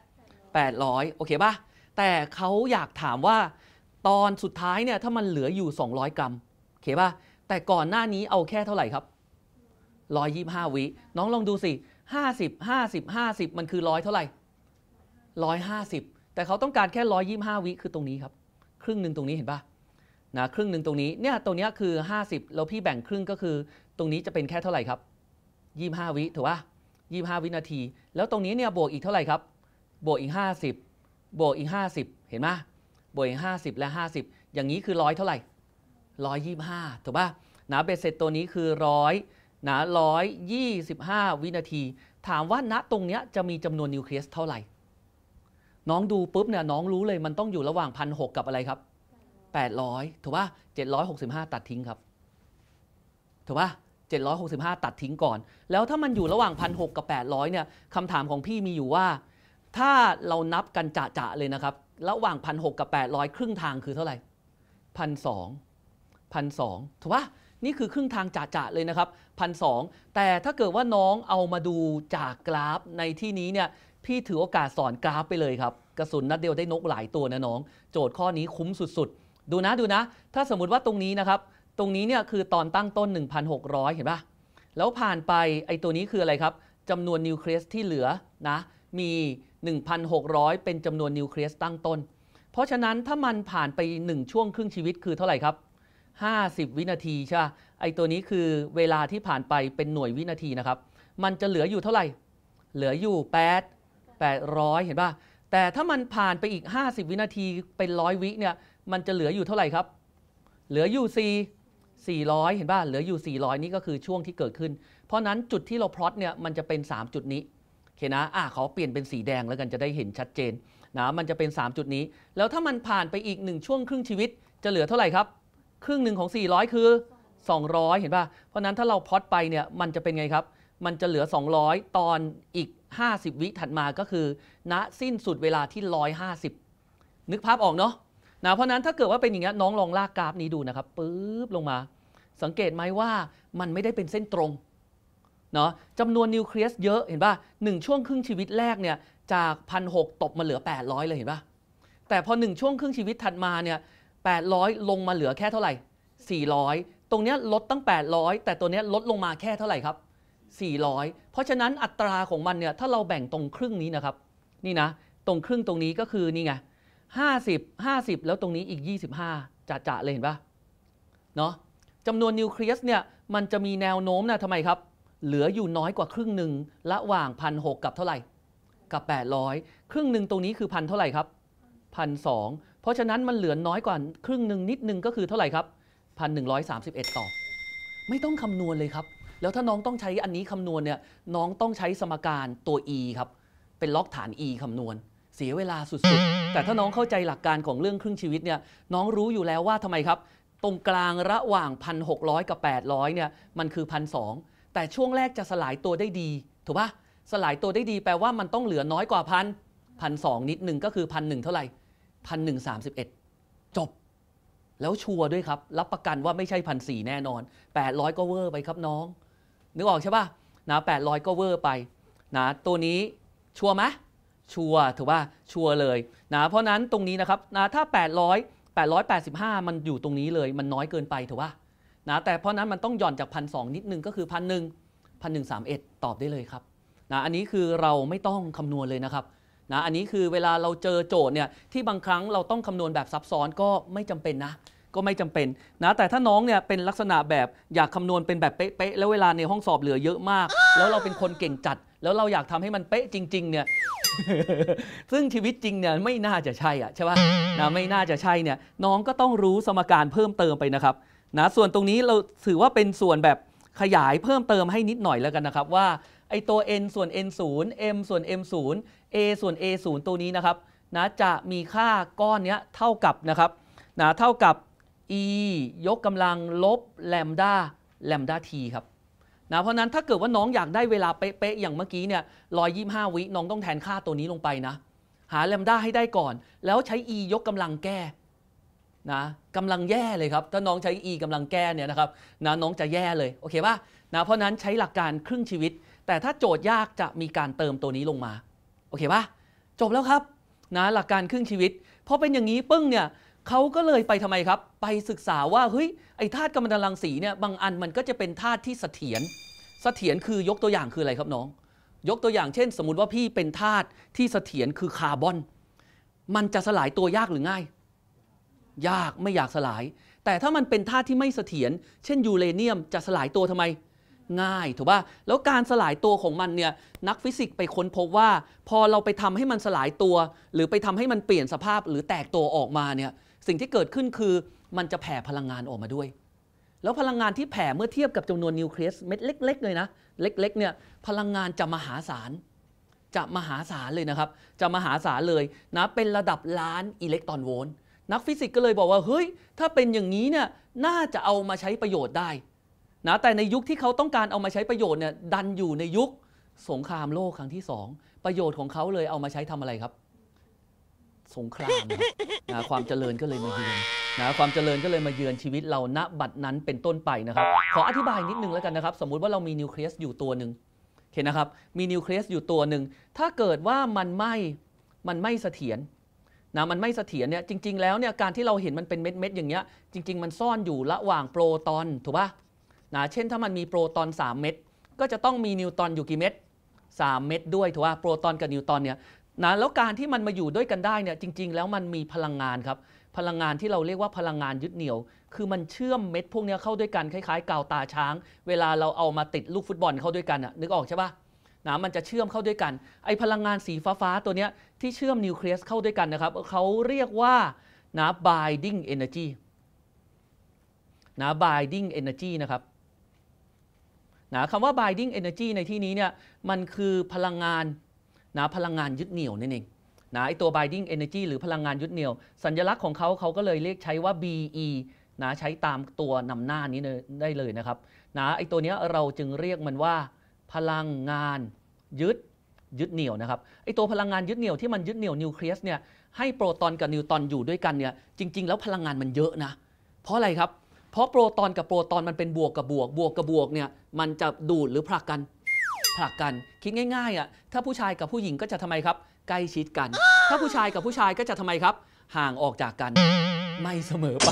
แปดร้อยโอเคป่ะแต่เขาอยากถามว่า ตอนสุดท้ายเนี่ยถ้ามันเหลืออยู่ 200 กรัมโอเคป่ะแต่ก่อนหน้านี้เอาแค่เท่าไหร่ครับร้อยยี่ห้าวิน้องลองดูสิห้าสิบห้าสิบห้าสิบมันคือร้อยเท่าไหร่ร้อยห้าสิบแต่เขาต้องการแค่ร้อยยี่ห้าวิคือตรงนี้ครับ ครึ่งหนึ่งตรงนี้เห็นป่ะนะครึ่งหนึ่งตรงนี้เนี่ยตรงนี้คือ 50แล้วพี่แบ่งครึ่งก็คือ ตรงนี้จะเป็นแค่เท่าไหร่ครับ25วิถูกป่ะ25 วินาที แล้วตรงนี้เนี่ยบวกอีกเท่าไหร่ครับบวกอีก50บวกอีก 50 เห็นไหมบวกอีก 50 และ 50 อย่างนี้คือร้อยเท่าไหร่ 125ถูกป่ะนะเบสเซตตัวนี้คือร้อยนะร้อยยี่สิบห้าวินาที ถามว่าณตรงเนี้ยจะมีจำนวนนิวเคลียสเท่าไหร่ น้องดูปุ๊บเนี่ย น้องรู้เลยมันต้องอยู่ระหว่างพันหกับอะไรครับ 800 ถูกป่ะ765 ตัดทิ้งครับถูกป่ะ765 ตัดทิ้งก่อน แล้วถ้ามันอยู่ระหว่าง 1 6นหกับ 800เนี่ยคำถามของพี่มีอยู่ว่า ถ้าเรานับกันจะๆเลยนะครับระหว่าง 1 6นหกับ 800 ครึ่งทางคือเท่าไหร่1 2 0ันส0 0 ถูกปะนี่คือครึ่งทางจะๆเลยนะครับ1,200 แต่ถ้าเกิดว่าน้องเอามาดูจากกราฟ ในที่นี้เนี่ยพี่ถือโอกาสสอนกราฟไปเลยครับ กระสุนนัดเดียวได้นกหลายตัวนะน้อง โจทย์ข้อนี้คุ้มสุดๆ ดูนะดูนะ ถ้าสมมติว่าตรงนี้นะครับตรงนี้เนี่ยคือตอนตั้งต้น 1,600 เห็นปะแล้วผ่านไปไอ้ตัวนี้คืออะไรครับจำนวนนิวเคลียสที่เหลือนะ มี 1,600 เป็นจำนวนนิวเคลียสตั้งต้น เพราะฉะนั้นถ้ามันผ่านไป 1 ช่วงครึ่งชีวิตคือเท่าไหร่ครับ50 วินาทีใช่ไหมไอตัวนี้คือเวลาที่ผ่านไปเป็นหน่วยวินาทีนะครับ มันจะเหลืออยู่เท่าไหร่ เหลืออยู่ 8 800 เห็นป่ะแต่ถ้ามันผ่านไปอีก 50 วินาทีเป็นร้อยวิเนี่ย มันจะเหลืออยู่เท่าไหร่ครับ เหลืออยู่4 400เห็นป่ะเหลืออยู่ 400 นี่ก็คือช่วงที่เกิดขึ้น เพราะนั้นจุดที่เราพลอตเนี่ยมันจะเป็น 3 จุดนี้โอเคนะอ่ะขอเปลี่ยนเป็นสีแดงแล้วกันจะได้เห็นชัดเจนนะมันจะเป็น 3 จุดนี้ แล้วถ้ามันผ่านไปอีก1ช่วงครึ่งชีวิตจะเหลือเท่าไหร่ครับครึ่งหนึ่งของ 400 คือ 200 เห็นป่ะเพราะนั้นถ้าเราพลอตไปเนี่ยมันจะเป็นไงครับ มันจะเหลือ 200 ตอนอีก 50 วิถัดมาก็คือณสิ้นสุดเวลาที่ 150 นึกภาพออกเนาะนะเพราะนั้นถ้าเกิดว่าเป็นอย่างนี้น้องลองลากกราฟนี้ดูนะครับปึ๊บลงมา สังเกตไหมว่ามันไม่ได้เป็นเส้นตรงเนาะจำนวนนิวเคลียสเยอะ เห็นป่ะหนึ่งช่วงครึ่งชีวิตแรกเนี่ยจากพันหตบมาเหลือ 800 เลยเห็นป่ะแต่พอหนึ่งช่วงครึ่งชีวิตถัดมาเนี่ย้อยลงมาเหลือแค่เท่าไหร่400 ตรงเนี้ยลดตั้ง 800 แต่ตัวเนี้ยลดลงมาแค่เท่าไหร่ครับ400เพราะฉะนั้นอัตราของมันเนี่ยถ้าเราแบ่งตรงครึ่งนี้นะครับ นี่นะ ตรงครึ่งตรงนี้ก็คือนี่ไงหห้้าสิบาสิบแล้วตรงนี้อีกยี่สิ้าจะจะเลยเห็นปะเนาะจำนวนนิวเคลียสเนี่ยมันจะมีแนวโน้มนะทำไมครับ เหลืออยู่น้อยกว่าครึ่งหนึ่งระหว่างพันหกกับเท่าไหร่ กับแปดร้อยครึ่งหนึ่งตรงนี้คือพันเท่าไหร่ครับพันสองเพราะฉะนั้นมันเหลือน้อยกว่าครึ่งหนึ่งนิดนึงก็คือเท่าไหร่ครับพันหนึ่งร้อยสามสิบเอ็ดต่อไม่ต้องคำนวณเลยครับ แล้วถ้าน้องต้องใช้อันนี้คำนวณเนี่ยน้องต้องใช้สมการตัว e ครับเป็นล็อกฐาน e คำนวณเสียเวลาสุด ๆ แต่ถ้าน้องเข้าใจหลักการของเรื่องครึ่งชีวิตเนี่ย น้องรู้อยู่แล้วว่าทำไมครับ ตรงกลางระหว่าง 1,600 กับ800เนี่ย มันคือ 1,200 แต่ช่วงแรกจะสลายตัวได้ดี ถูกปะสลายตัวได้ดีแปลว่ามันต้องเหลือน้อยกว่าพันพันสองนิดหนึ่งก็คือพันหนึ่งเท่าไหร่พันหนึ่งสามสิบเอ็ดจบ แล้วชัวร์ด้วยครับ รับประกันว่าไม่ใช่พันสี่แน่นอนแปดร้อยก็เวอร์ไปครับน้อง นึกออกใช่ปะนะแปดร้อยก็เวอร์ไปนะตัวนี้ชัวร์ไหมชัวถือว่าชัวเลยนะเพราะนั้นตรงนี้นะครับนะถ้า800 885 มันอยู่ตรงนี้เลยมันน้อยเกินไปถือว่านะแต่เพราะนั้นมันต้องหย่อนจากพันสนิดนึงก็คือพันหนึ่งพันหนึ่งสามเอ็ดตอบได้เลยครับนะอันนี้คือเราไม่ต้องคำนวณเลยนะครับนะอันนี้คือเวลาเราเจอโจทย์เนี่ยที่บางครั้งเราต้องคำนวณแบบซับซ้อนก็ไม่จำเป็นนะ ก็ไม่จำเป็นนะแต่ถ้าน้องเนี่ยเป็นลักษณะแบบอยากคำนวณเป็นแบบเป๊ะๆแล้วเวลาในห้องสอบเหลือเยอะมาก แล้วเราเป็นคนเก่งจัดแล้วเราอยากทำให้มันเป๊ะจริงๆเนี่ย ซึ่งชีวิตจริงเนี่ยไม่น่าจะใช่อ่ะใช่ป่ะนะไม่น่าจะใช่เนี่ยน้องก็ต้องรู้สมการเพิ่มเติมไปนะครับนะส่วนตรงนี้เราถือว่าเป็นส่วนแบบขยายเพิ่มเติมให้นิดหน่อยแล้วกันนะครับว่าไอตัว n ส่วน n 0 m ส่วน m 0 a ส่วน a 0ตัวนี้นะครับนะจะมีค่าก้อนเนี้ยเท่ากับนะครับนะเท่ากับ e ยกกำลังลบแลมดาแลมดาทีครับนะเพราะนั้นถ้าเกิดว่าน้องอยากได้เวลาเป๊ะๆอย่างเมื่อกี้เนี่ยร้อยยี่ห้าวิน้องต้องแทนค่าตัวนี้ลงไปนะ หาแลมด้าให้ได้ก่อน แล้วใช้ e ยกกำลังแก้นะกำลังแย่เลยครับ ถ้าน้องใช้ e กำลังแก้เนี่ยนะครับนะน้องจะแย่เลย โอเคป่ะนะเพราะนั้นใช้หลักการครึ่งชีวิต แต่ถ้าโจทย์ยากจะมีการเติมตัวนี้ลงมา โอเคป่ะจบแล้วครับนะหลักการครึ่งชีวิต พอเป็นอย่างนี้ปึ้งเนี่ยเขาก็เลยไปทำไมครับ ไปศึกษาว่าเฮ้ยไอ้ธาตุกำมมันตรังสีเนี่ยบางอันมันก็จะเป็นธาตุที่เสถียรเสถียรคือยกตัวอย่างคืออะไรครับน้อง ยกตัวอย่างเช่น สมมติว่าพี่เป็นธาตุที่เสถียรคือคาร์บอน มันจะสลายตัวยากหรือง่าย ยากไม่อยากสลาย แต่ถ้ามันเป็นธาตุที่ไม่เสถียรเช่นยูเรเนียมจะสลายตัวทำไม ง่ายถูกป่ะแล้วการสลายตัวของมันเนี่ยนักฟิสิกส์ไปค้นพบว่า พอเราไปทำให้มันสลายตัว หรือไปทำให้มันเปลี่ยนสภาพหรือแตกตัวออกมาเนี่ยสิ่งที่เกิดขึ้นคือมันจะแผ่พลังงานออกมาด้วย แล้วพลังงานที่แผ่เมื่อเทียบกับจำนวนนิวเคลียสเม็ดเล็ก ๆ เลยนะ เล็กๆเนี่ยพลังงานจะมหาศาล จะมหาศาลเลยนะครับ จะมหาศาลเลยนะ เป็นระดับล้านอิเล็กตรอนโวลต์ นักฟิสิกส์ก็เลยบอกว่าเฮ้ยถ้าเป็นอย่างนี้เนี่ยน่าจะเอามาใช้ประโยชน์ได้นะ แต่ในยุคที่เขาต้องการเอามาใช้ประโยชน์เนี่ยดันอยู่ในยุคสงครามโลกครั้งที่ 2 ประโยชน์ของเขาเลยเอามาใช้ทำอะไรครับ สงครามนะความเจริญก็เลยมาเยือนนะความเจริญก็เลยมาเยือนชีวิตเราณบัดนั้นเป็นต้นไปนะครับ ขออธิบายนิดนึงแล้วกันนะครับ สมมุติว่าเรามีนิวเคลียสอยู่ตัวหนึ่งโอเคนะครับ มีนิวเคลียสอยู่ตัวหนึ่ง ถ้าเกิดว่ามันไม่มันไม่เสถียรนะมันไม่เสถียรเนี่ยจริง ๆแล้วเนี่ยการที่เราเห็นมันเป็นเม็ดๆอย่างเงี้ย จริง ๆมันซ่อนอยู่ระหว่างโปรตอนถูกปะนะเช่นถ้ามันมีโปรตอน 3 เม็ดก็จะต้องมีนิวตอนอยู่กี่เม็ด3เม็ดด้วยถูกปะโปรตอนกับนิวตอนเนี่ยนะแล้วการที่มันมาอยู่ด้วยกันได้เนี่ยจริงๆแล้วมันมีพลังงานครับพลังงานที่เราเรียกว่าพลังงานยึดเหนี่ยว คือมันเชื่อมเม็ดพวกนี้เข้าด้วยกันคล้าย ๆกาวตาช้าง เวลาเราเอามาติดลูกฟุตบอลเข้าด้วยกันนึกออกใช่ปะนะมันจะเชื่อมเข้าด้วยกัน ไอพลังงานสีฟ้าๆตัวนี้ที่เชื่อมนิวเคลียสเข้าด้วยกันนะครับเขาเรียกว่านะ binding energy นะ binding energy นะครับนะคำว่า binding energy ในที่นี้เนี่ย มันคือพลังงานนะพลังงานยึดเหนี่ยวนั่นเองนะไอตัว binding energy หรือพลังงานยึดเหนี่ยว สัญลักษณ์ของเขาเขาก็เลยเรียกใช้ว่า BE นะใช้ตามตัวนำหน้านี้ได้เลยนะครับ นะไอตัวนี้เราจึงเรียกมันว่า พลังงานยึดยึดเหนี่ยวนะครับไอตัวพลังงานยึดเหนี่ยวที่มันยึดเหนี่ยวนิวเคลียสเนี่ยให้โปรตอนกับนิวตอนอยู่ด้วยกันเนี่ยจริง ๆแล้วพลังงานมันเยอะนะเพราะอะไรครับ เพราะโปรตอนกับโปรตอนมันเป็นบวก กับบวก บวกกับบวกเนี่ยมันจะดูดหรือผลักกันผลักกันคิดง่ายๆอ่ะถ้าผู้ชายกับผู้หญิงก็จะทำไมครับใกล้ชิดกัน ถ้าผู้ชายกับผู้ชายก็จะทำไมครับ ห่างออกจากกัน ไม่เสมอไป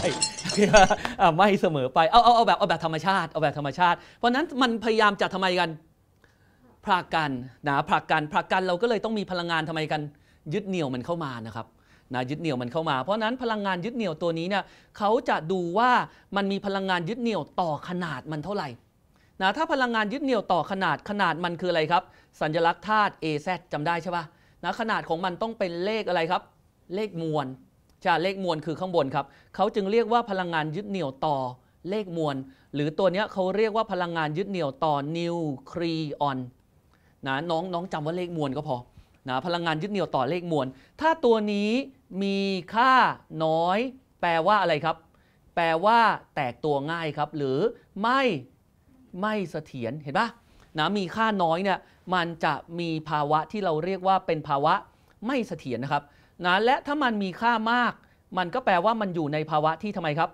ไม่เสมอไปเอาเอา เอาแบบ เอาแบบธรรมชาติ เอาแบบธรรมชาติ เพราะนั้นมันพยายามจะทำไมกันผลักกันนะผลักกันผลักกันเราก็เลยต้องมีพลังงานทำไมกัน ยึดเหนี่ยวมันเข้ามานะครับนะยึดเหนี่ยวมันเข้ามา เพราะนั้นพลังงานยึดเหนี่ยวตัวนี้เนี่ยเขาจะดูว่ามันมีพลังงานยึดเหนี่ยวต่อขนาดมันเท่าไหร่นะถ้าพลังงานยึดเหนี่ยวต่อขนาดขนาดมันคืออะไรครับ สัญลักษณ์ธาตุ AZ จำได้ใช่ปะนะขนาดของมันต้องเป็นเลขอะไรครับ เลขมวลจะเลขมวลคือข้างบนครับ เขาจึงเรียกว่าพลังงานยึดเหนี่ยวต่อเลขมวล หรือตัวนี้เขาเรียกว่าพลังงานยึดเหนี่ยวต่อนิวคลีออนนะน้องน้องจำว่าเลขมวลก็พอนะพลังงานยึดเหนี่ยวต่อเลขมวล ถ้าตัวนี้มีค่าน้อย แปลว่าอะไรครับ แปลว่า แตกตัวง่ายครับ หรือไม่ไม่เสถียรเห็นปะนะมีค่าน้อยเนี่ยมันจะมีภาวะที่เราเรียกว่าเป็นภาวะไม่เสถียรนะครับนะและถ้ามันมีค่ามากมันก็แปลว่ามันอยู่ในภาวะที่ทำไมครับ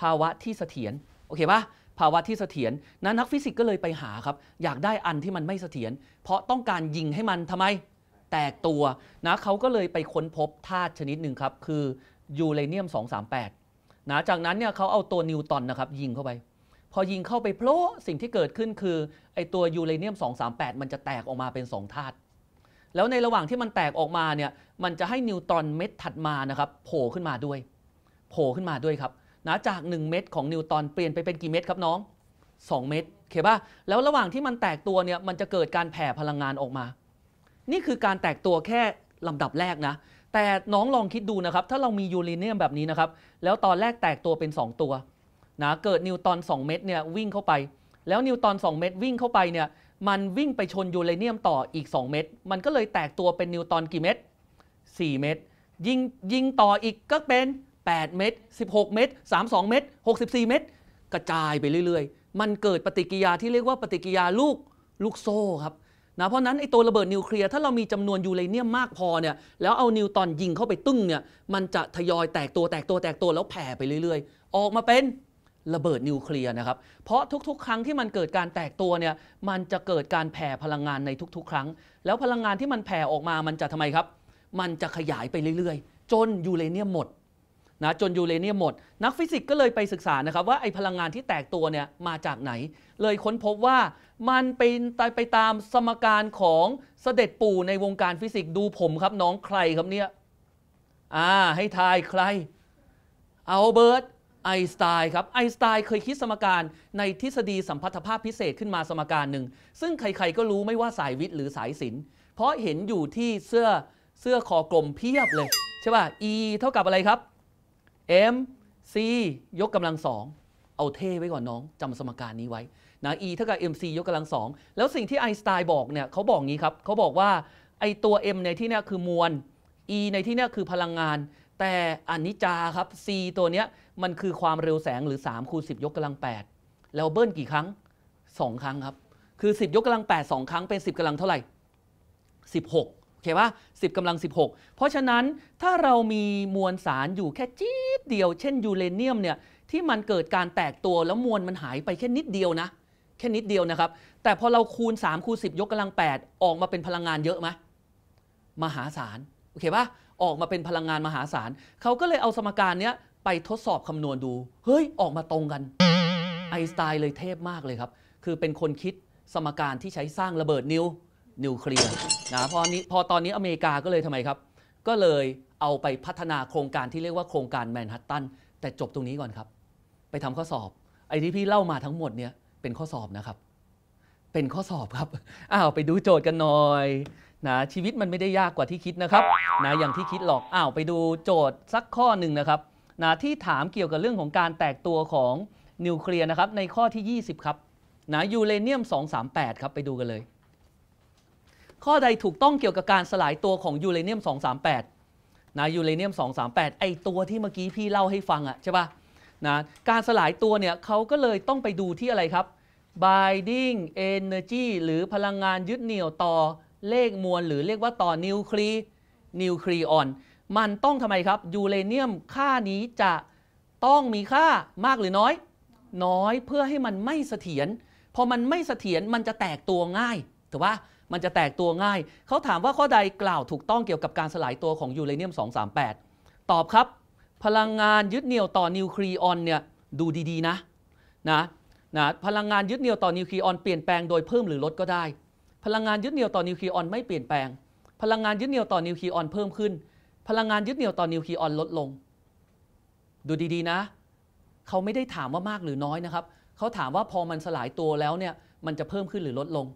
ภาวะที่เสถียรโอเคปะภาวะที่เสถียรนะนักฟิสิกส์ก็เลยไปหาครับ อยากได้อันที่มันไม่เสถียรเพราะต้องการยิงให้มันทำไม แตกตัวนะเขาก็เลยไปค้นพบธาตุชนิดหนึ่งครับคือยูเรเนียม 238นะจากนั้นเนี่ยเขาเอาตัวนิวตันนะครับยิงเข้าไปพอยิงเข้าไปโผล่สิ่งที่เกิดขึ้นคือไอตัวยูเรเนียม 238 มันจะแตกออกมาเป็น2ธาตุแล้วในระหว่างที่มันแตกออกมาเนี่ยมันจะให้นิวตรอนเม็ดถัดมานะครับโผล่ขึ้นมาด้วย โผล่ขึ้นมาด้วยครับนะจาก 1 เม็ดของนิวตรอนเปลี่ยนไปเป็นกี่เม็ดครับน้อง 2 เม็ดเข้าป่ะแล้วระหว่างที่มันแตกตัวเนี่ยมันจะเกิดการแผ่พลังงานออกมา นี่คือการแตกตัวแค่ลำดับแรกนะแต่น้องลองคิดดูนะครับถ้าเรามียูเรเนียมแบบนี้นะครับแล้วตอนแรกแตกตัวเป็น 2 ตัวนะเกิดนิวตอน 2 เม็ดเนี่ยวิ่งเข้าไป แล้วนิวตอน 2 เม็ดวิ่งเข้าไปเนี่ย มันวิ่งไปชนยูเรเนียมต่ออีก 2 เม็ด มันก็เลยแตกตัวเป็นนิวตอนกี่เม็ด4เม็ดยิงยิงต่ออีกก็เป็น 8 เม็ด16 เม็ด32 เม็ด64 เม็ดกระจายไปเรื่อยๆมันเกิดปฏิกิยาที่เรียกว่าปฏิกิิยาลูกลูกโซ่ครับ นะเพราะนั้นไอตัวระเบิดนิวเคลียร์ถ้าเรามีจำนวนยูเรเนียมมากพอเนี่ย แล้วเอานิวตอนยิงเข้าไปตึ้งเนี่ย มันจะทยอยแตกตัวแตกตัวแตกตัวแล้วแผ่ไปเรื่อยๆ ออกมาเป็นระเบิดนิวเคลียร์นะครับ เพราะทุกๆ ครั้งที่มันเกิดการแตกตัวเนี่ย มันจะเกิดการแผ่พลังงานในทุก ๆ ครั้ง แล้วพลังงานที่มันแผ่ออกมามันจะทำไมครับ มันจะขยายไปเรื่อยๆ จนยูเรเนียมหมดนะ จนยูเรเนียมหมด นักฟิสิกส์ก็เลยไปศึกษานะครับว่าไอพลังงานที่แตกตัวเนี่ยมาจากไหน เลยค้นพบว่ามันเป็นไปตามสมการของสเสด็จปู่ในวงการฟิสิกส์ดูผมครับน้องใครครับเนี่ยอ่าให้ทายใครอัลเบิร์ตไอน์สไตน์ครับไอน์สไตน์เคยคิดสมการในทฤษฎีสัมพัทธภาพพิเศษขึ้นมาสมการหนึ่งซึ่งใครๆก็รู้ไม่ว่าสายวิทย์หรือสายศิลป์เพราะเห็นอยู่ที่เสื้อ เสื้อคอกลมเพียบเลย ใช่ป่ะ E เท่ากับอะไรครับ m c ยกกำลังสองเอาเท่ไว้ก่อนน้องจำสมการนี้ไว้นะ E เท่ากับ mc ยกกำลังสองแล้วสิ่งที่ไอน์สไตน์บอกเนี่ยเขาบอกงี้ครับเขาบอกว่าไอตัว m ในที่นี้คือมวล E ในที่นี้คือพลังงานแต่อนิจจาครับ c ตัวเนี้ยมันคือความเร็วแสงหรือ 3 คูณ 10 ยกกำลัง 8 แล้วเบิ้ลกี่ครั้ง 2 ครั้งครับ คือ 10 ยกกำลัง 8 2 ครั้งเป็น 10 กำลังเท่าไหร่ 16 โอเคปะ 10 กำลัง 16 เพราะฉะนั้นถ้าเรามีมวลสารอยู่แค่จี๊ดเดียว เช่นยูเรเนียมเนี่ยที่มันเกิดการแตกตัวแล้วมวลมันหายไปแค่นิดเดียวนะ แค่นิดเดียวนะครับ แต่พอเราคูณ 3 คูณ10 ยกกำลัง 8 ออกมาเป็นพลังงานเยอะไหมมหาศาลโอเคปะออกมาเป็นพลังงานมหาศาล เขาก็เลยเอาสมการเนี้ย ไปทดสอบคำนวณดู เฮ้ย ออกมาตรงกัน ไอน์สไตน์เลยเทพมากเลยครับ คือเป็นคนคิดสมการที่ใช้สร้างระเบิดนิว นิวเคลียร์ นะ พอนี้ พอตอนนี้ อเมริกา ก็เลยทำไมครับ ก็เลยเอาไปพัฒนาโครงการที่เรียกว่าโครงการแมนฮัตตัน แต่จบตรงนี้ก่อนครับ ไปทำข้อสอบ ไอ้ที่พี่เล่ามาทั้งหมดเนี่ย เป็นข้อสอบนะครับ เป็นข้อสอบครับอ้าวไปดูโจทย์กันหน่อยนะชีวิตมันไม่ได้ยากกว่าที่คิดนะครับนะอย่างที่คิดหรอก อ้าว ไปดูโจทย์สักข้อหนึ่งนะครับนะที่ถามเกี่ยวกับเรื่องของการแตกตัวของนิวเคลียร์นะครับ ในข้อที่ 20ครับนะยูเรเนียม 238ครับ ไปดูกันเลย ข้อใดถูกต้องเกี่ยวกับการสลายตัวของยูเรเนียม 238นะยูเรเนียม 238 ไอตัวที่เมื่อกี้พี่เล่าให้ฟังอะใช่ปะ่ะนะการสลายตัวเนี่ยเขาก็เลยต้องไปดูที่อะไรครับ binding energy หรือพลังงานยึดเหนี่ยวต่อเลขมวลหรือเรียกว่าต่อนิวคลีนิวคลีออนมันต้องทำไมครับยูเรเนียมค่านี้จะต้องมีค่ามากหรือน้อย น้อยเพื่อให้มันไม่เสถียรพอมันไม่เสถียรมันจะแตกตัวง่ายถูกปะมันจะแตกตัวง่ายเขาถามว่าข้อใดกล่าวถูกต้องเกี่ยวกับการสลายตัวของยูเรเนียม 238 ตอบครับ พลังงานยึดเหนี่ยวต่อนิวคลีออนเนี่ยดูดีๆนะนะนะพลังงานยึดเหนี่ยวต่อนิวคลีออนเปลี่ยนแปลงโดยเพิ่มหรือลดก็ได้พลังงานยึดเหนี่ยวต่อนิวคลีออนไม่เปลี่ยนแปลง พลังงานยึดเหนี่ยวต่อนิวคลีออนเพิ่มขึ้น พลังงานยึดเหนี่ยวต่อนิวคลีออนลดลง ดูดีๆนะ เขาไม่ได้ถามว่ามากหรือน้อยนะครับ เขาถามว่าพอมันสลายตัวแล้วเนี่ย มันจะเพิ่มขึ้นหรือลดลง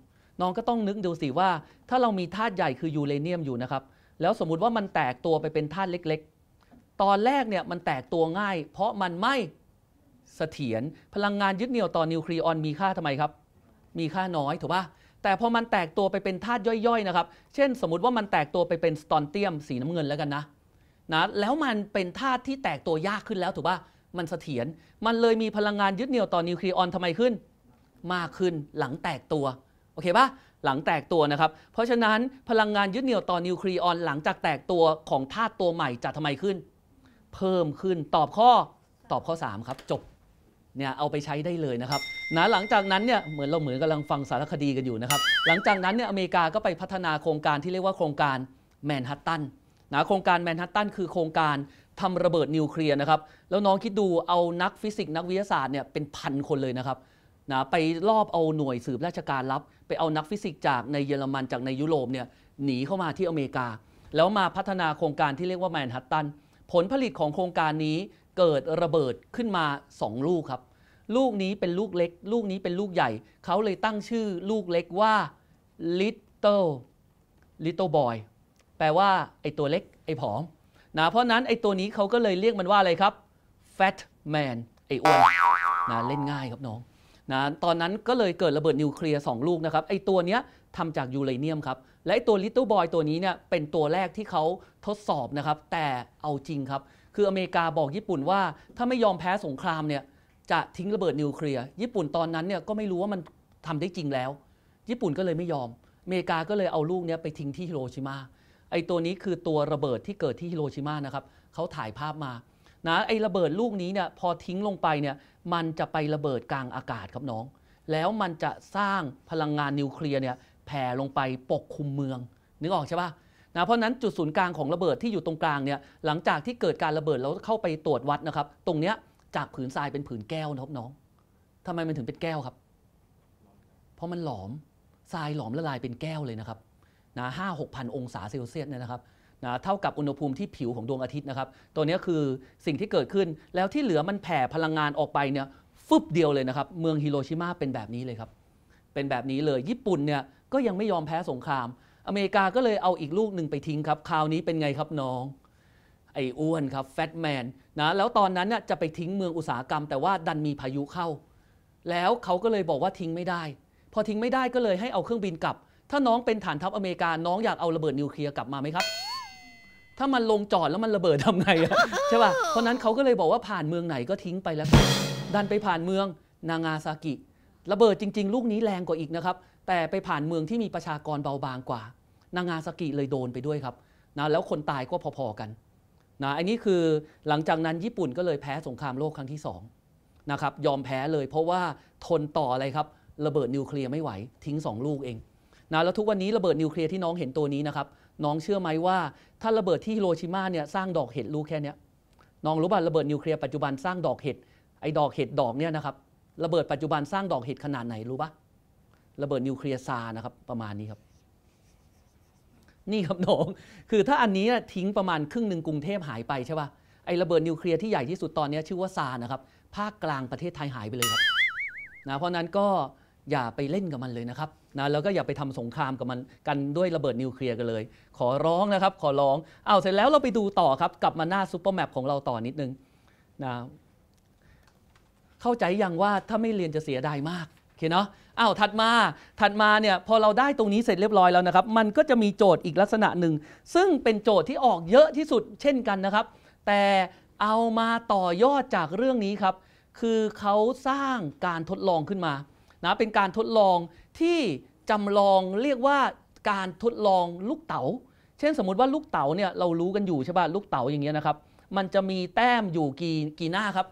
น้องก็ต้องนึกดูสิว่า ถ้าเรามีธาตุใหญ่คือยูเรเนียมอยู่นะครับ แล้วสมมุติว่ามันแตกตัวไปเป็นธาตุเล็ก ๆ ตอนแรกเนี่ยมันแตกตัวง่าย เพราะมันไม่เสถียร พลังงานยึดเหนี่ยวต่อนิวคลีออนมีค่าทำไมครับ มีค่าน้อยถูกปะแต่พอมันแตกตัวไปเป็นธาตุย่อยๆนะครับ เช่นสมมติว่ามันแตกตัวไปเป็นสตอนเตียมสีน้ำเงินแล้วกันนะ นะ แล้วมันเป็นธาตุที่แตกตัวยากขึ้นแล้ว ถูกป่ะมันเสถียร มันเลยมีพลังงานยึดเหนี่ยวต่อนิวคลีออนทำไมขึ้น มากขึ้นหลังแตกตัว โอเคป่ะหลังแตกตัวนะครับ เพราะฉะนั้นพลังงานยึดเหนี่ยวต่อนิวคลีออน หลังจากแตกตัวของธาตุตัวใหม่จะทำไมขึ้น เพิ่มขึ้นตอบข้อตอบข้อ3ครับจบเนี่ยเอาไปใช้ได้เลยนะครับนะหลังจากนั้นเนี่ยเหมือนเราเหมือนกำลังฟังสารคดีกันอยู่นะครับ หลังจากนั้นเนี่ยอเมริกาก็ไปพัฒนาโครงการที่เรียกว่าโครงการแมนฮัตตันนะโครงการแมนฮัตตันคือโครงการทำระเบิดนิวเคลียร์นะครับ แล้วน้องคิดดู เอานักฟิสิกส์นักวิทยาศาสตร์เนี่ยเป็นพันคนเลยนะครับนะไปรอบเอาหน่วยสืบราชการลับ ไปเอานักฟิสิกส์จากในเยอรมันจากในยุโรปเนี่ยหนีเข้ามาที่อเมริกา แล้วมาพัฒนาโครงการที่เรียกว่าแมนฮัตตันผลผลิตของโครงการนี้เกิดระเบิดขึ้นมา 2 ลูกครับ ลูกนี้เป็นลูกเล็กลูกนี้เป็นลูกใหญ่ เขาเลยตั้งชื่อลูกเล็กว่า little little boy แปลว่าไอตัวเล็กไอผอมนะเพราะนั้นไอตัวนี้เขาก็เลยเรียกมันว่าอะไรครับ fat man ไออ้วนนะเล่นง่ายครับน้องนะตอนนั้นก็เลยเกิดระเบิดนิวเคลียร์2ลูกนะครับไอตัวเนี้ยทำจากยูเรเนียมครับ และไอตัวลิตเติ้ลบอยตัวนี้เนี่ยเป็นตัวแรกที่เขาทดสอบนะครับ แต่เอาจริงครับืออเมริกาบอกญี่ปุ่นว่า ถ้าไม่ยอมแพ้สงครามเนี่ยจะทิ้งระเบิดนิวเคลียร์ญี่ปุ่นตอนนั้นเนี่ยก็ไม่รู้ว่ามันทำได้จริงแล้ว ญี่ปุ่นก็เลยไม่ยอมอเมริกาก็เลยเอาลูกเนี้ยไปทิ้งที่ฮิโรชิมาไอตัวนี้คือตัวระเบิดที่เกิดที่ฮิโรชิมานะครับเขาถ่ายภาพมานะไอระเบิดลูกนี้เนี่ยพอทิ้งลงไปเนี่ยมันจะไประเบิดกลางอากาศครับน้อง แล้วมันจะสร้างพลังงานนิวเคลียร์เนี่ยแผ่ลงไปปกคลุมเมืองนึกออกใช่ปะนะเพราะนั้นจุดศูนย์กลางของระเบิดที่อยู่ตรงกลางเนี่ยหลังจากที่เกิดการระเบิดแล้วเข้าไปตรวจวัดนะครับ ตรงเนี้ยจากผืนทรายเป็นผืนแก้วนะครับน้องทำไมมันถึงเป็นแก้วครับ เพราะมันหลอมทรายหลอมละลายเป็นแก้วเลยนะครับนะห้าหกพันองศาเซลเซียสเนี่ยนะครับนะเท่ากับอุณหภูมิที่ผิวของดวงอาทิตย์นะครับ ตัวนี้คือสิ่งที่เกิดขึ้นแล้วที่เหลือมันแผ่พลังงานออกไปเนี่ยฟึบเดียวเลยนะครับเมืองฮิโรชิมาเป็นแบบนี้เลยครับเป็นแบบนี้เลยญี่ปุ่นเนี่ยก็ยังไม่ยอมแพ้สงครามอเมริกาก็เลยเอาอีกลูกหนึ่งไปทิ้งครับ คราวนี้เป็นไงครับน้องไอ้อ้วนครับแฟตแมนนะแล้วตอนนั้นน่ยจะไปทิ้งเมืองอุตสาหกรรม แต่ว่าดันมีพายุเข้า แล้วเขาก็เลยบอกว่าทิ้งไม่ได้ พอทิ้งไม่ได้ก็เลยให้เอาเครื่องบินกลับ ถ้าน้องเป็นฐานทัพอเมริกาน้องอยากเอาระเบิดนิวเคลียร์กลับมาไหมครับ ถ้ามันลงจอดแล้วมันระเบิดทำไงใช่ป่ะเพราะนั้นเขาก็เลยบอกว่าผ่านเมืองไหนก็ทิ้งไปแล้ว ดันไปผ่านเมืองนางาซากิ ระเบิดจริง ๆ ลูกนี้แรงกว่าอีกนะครับแต่ไปผ่านเมืองที่มีประชากรเบาบางกว่า นางาซากิเลยโดนไปด้วยครับนะแล้วคนตายก็พอๆกันนะอันนี้คือหลังจากนั้นญี่ปุ่นก็เลยแพ้สงครามโลกครั้งที่2นะครับยอมแพ้เลย เพราะว่าทนต่ออะไรครับระเบิดนิวเคลียร์ไม่ไหว ทิ้ง 2 ลูกเองนะแล้วทุกวันนี้ระเบิดนิวเคลียร์ที่น้องเห็นตัวนี้นะครับน้องเชื่อไหมว่า ถ้าระเบิดที่ฮิโรชิมาเนี่ยสร้างดอกเห็ดลูกแค่นี้น้องรู้ป่ะระเบิดนิวเคลียร์ปัจจุบันสร้างดอกเห็ดไอ้ดอกเห็ดดอกเนี่ยนะครับระเบิดปัจจุบันสร้างดอกเห็ดขนาดไหนรู้ป่ะระเบิดนิวเคลียร์ซานะครับประมาณนี้ครับ นี่ครับน้องคือถ้าอันนี้ทิ้งประมาณครึ่งหนึ่งกรุงเทพหายไปใช่ป่ะไอ้ระเบิดนิวเคลียร์ที่ใหญ่ที่สุดตอนนี้ชื่อว่าซานะครับภาคกลางประเทศไทยหายไปเลยครับนะเพราะนั้นก็อย่าไปเล่นกับมันเลยนะครับนะแล้วก็อย่าไปทำสงครามกับมันกันด้วยระเบิดนิวเคลียร์กันเลย ขอร้องนะครับ ขอร้อง เอาเสร็จแล้วเราไปดูต่อครับกลับมาหน้าซูเปอร์แมปของเราต่อนิดนึงนะเข้าใจยังว่าถ้าไม่เรียนจะเสียดายมากโอเคเนาะอ้าวถัดมา ถัดมาเนี่ย พอเราได้ตรงนี้เสร็จเรียบร้อยแล้วนะครับ มันก็จะมีโจทย์อีกลักษณะหนึ่ง ซึ่งเป็นโจทย์ที่ออกเยอะที่สุดเช่นกันนะครับ แต่เอามาต่อยอดจากเรื่องนี้ครับ คือเขาสร้างการทดลองขึ้นมานะ เป็นการทดลองที่จำลองเรียกว่าการทดลองลูกเตา๋า เช่นสมมติว่าลูกเต๋าเนี่ยเรารู้กันอยู่ใช่ป่ะ ลูกเต๋าอย่างเงี้ยนะครับ มันจะมีแต้มอยู่กี่กี่หน้าครับ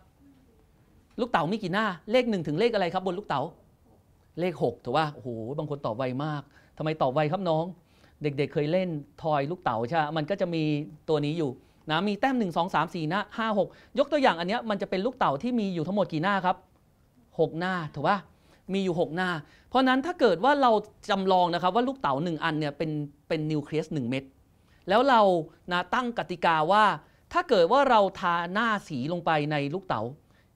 ลูกเต๋ามีกี่หน้า เลขหนึ่งถึงเลขอะไรครับบนลูกเต๋าเลข 6ถือว่าโอ้โห บางคนตอบไวมาก ทำไมตอบไวครับน้อง เด็กๆเเคยเล่น ทอยลูกเต๋าใช่มันก็จะมีตัวนี้อยู่นะมีแต้ม 1 2 3 4หน้า5 6 ยกตัวอย่างอันนี้มันจะเป็นลูกเต๋าที่มีอยู่ทั้งหมดกี่หน้าครับ 6 หน้าถูกปะมีอยู่ 6 หน้า เพราะนั้นถ้าเกิดว่าเราจำลองนะครับว่าลูกเต๋า1 อันเนี่ยเป็นเป็นนิวเคลียส1 เม็ด แล้วเรานะตั้งกติกาว่า ถ้าเกิดว่าเราทาหน้าสีลงไปในลูกเตา๋า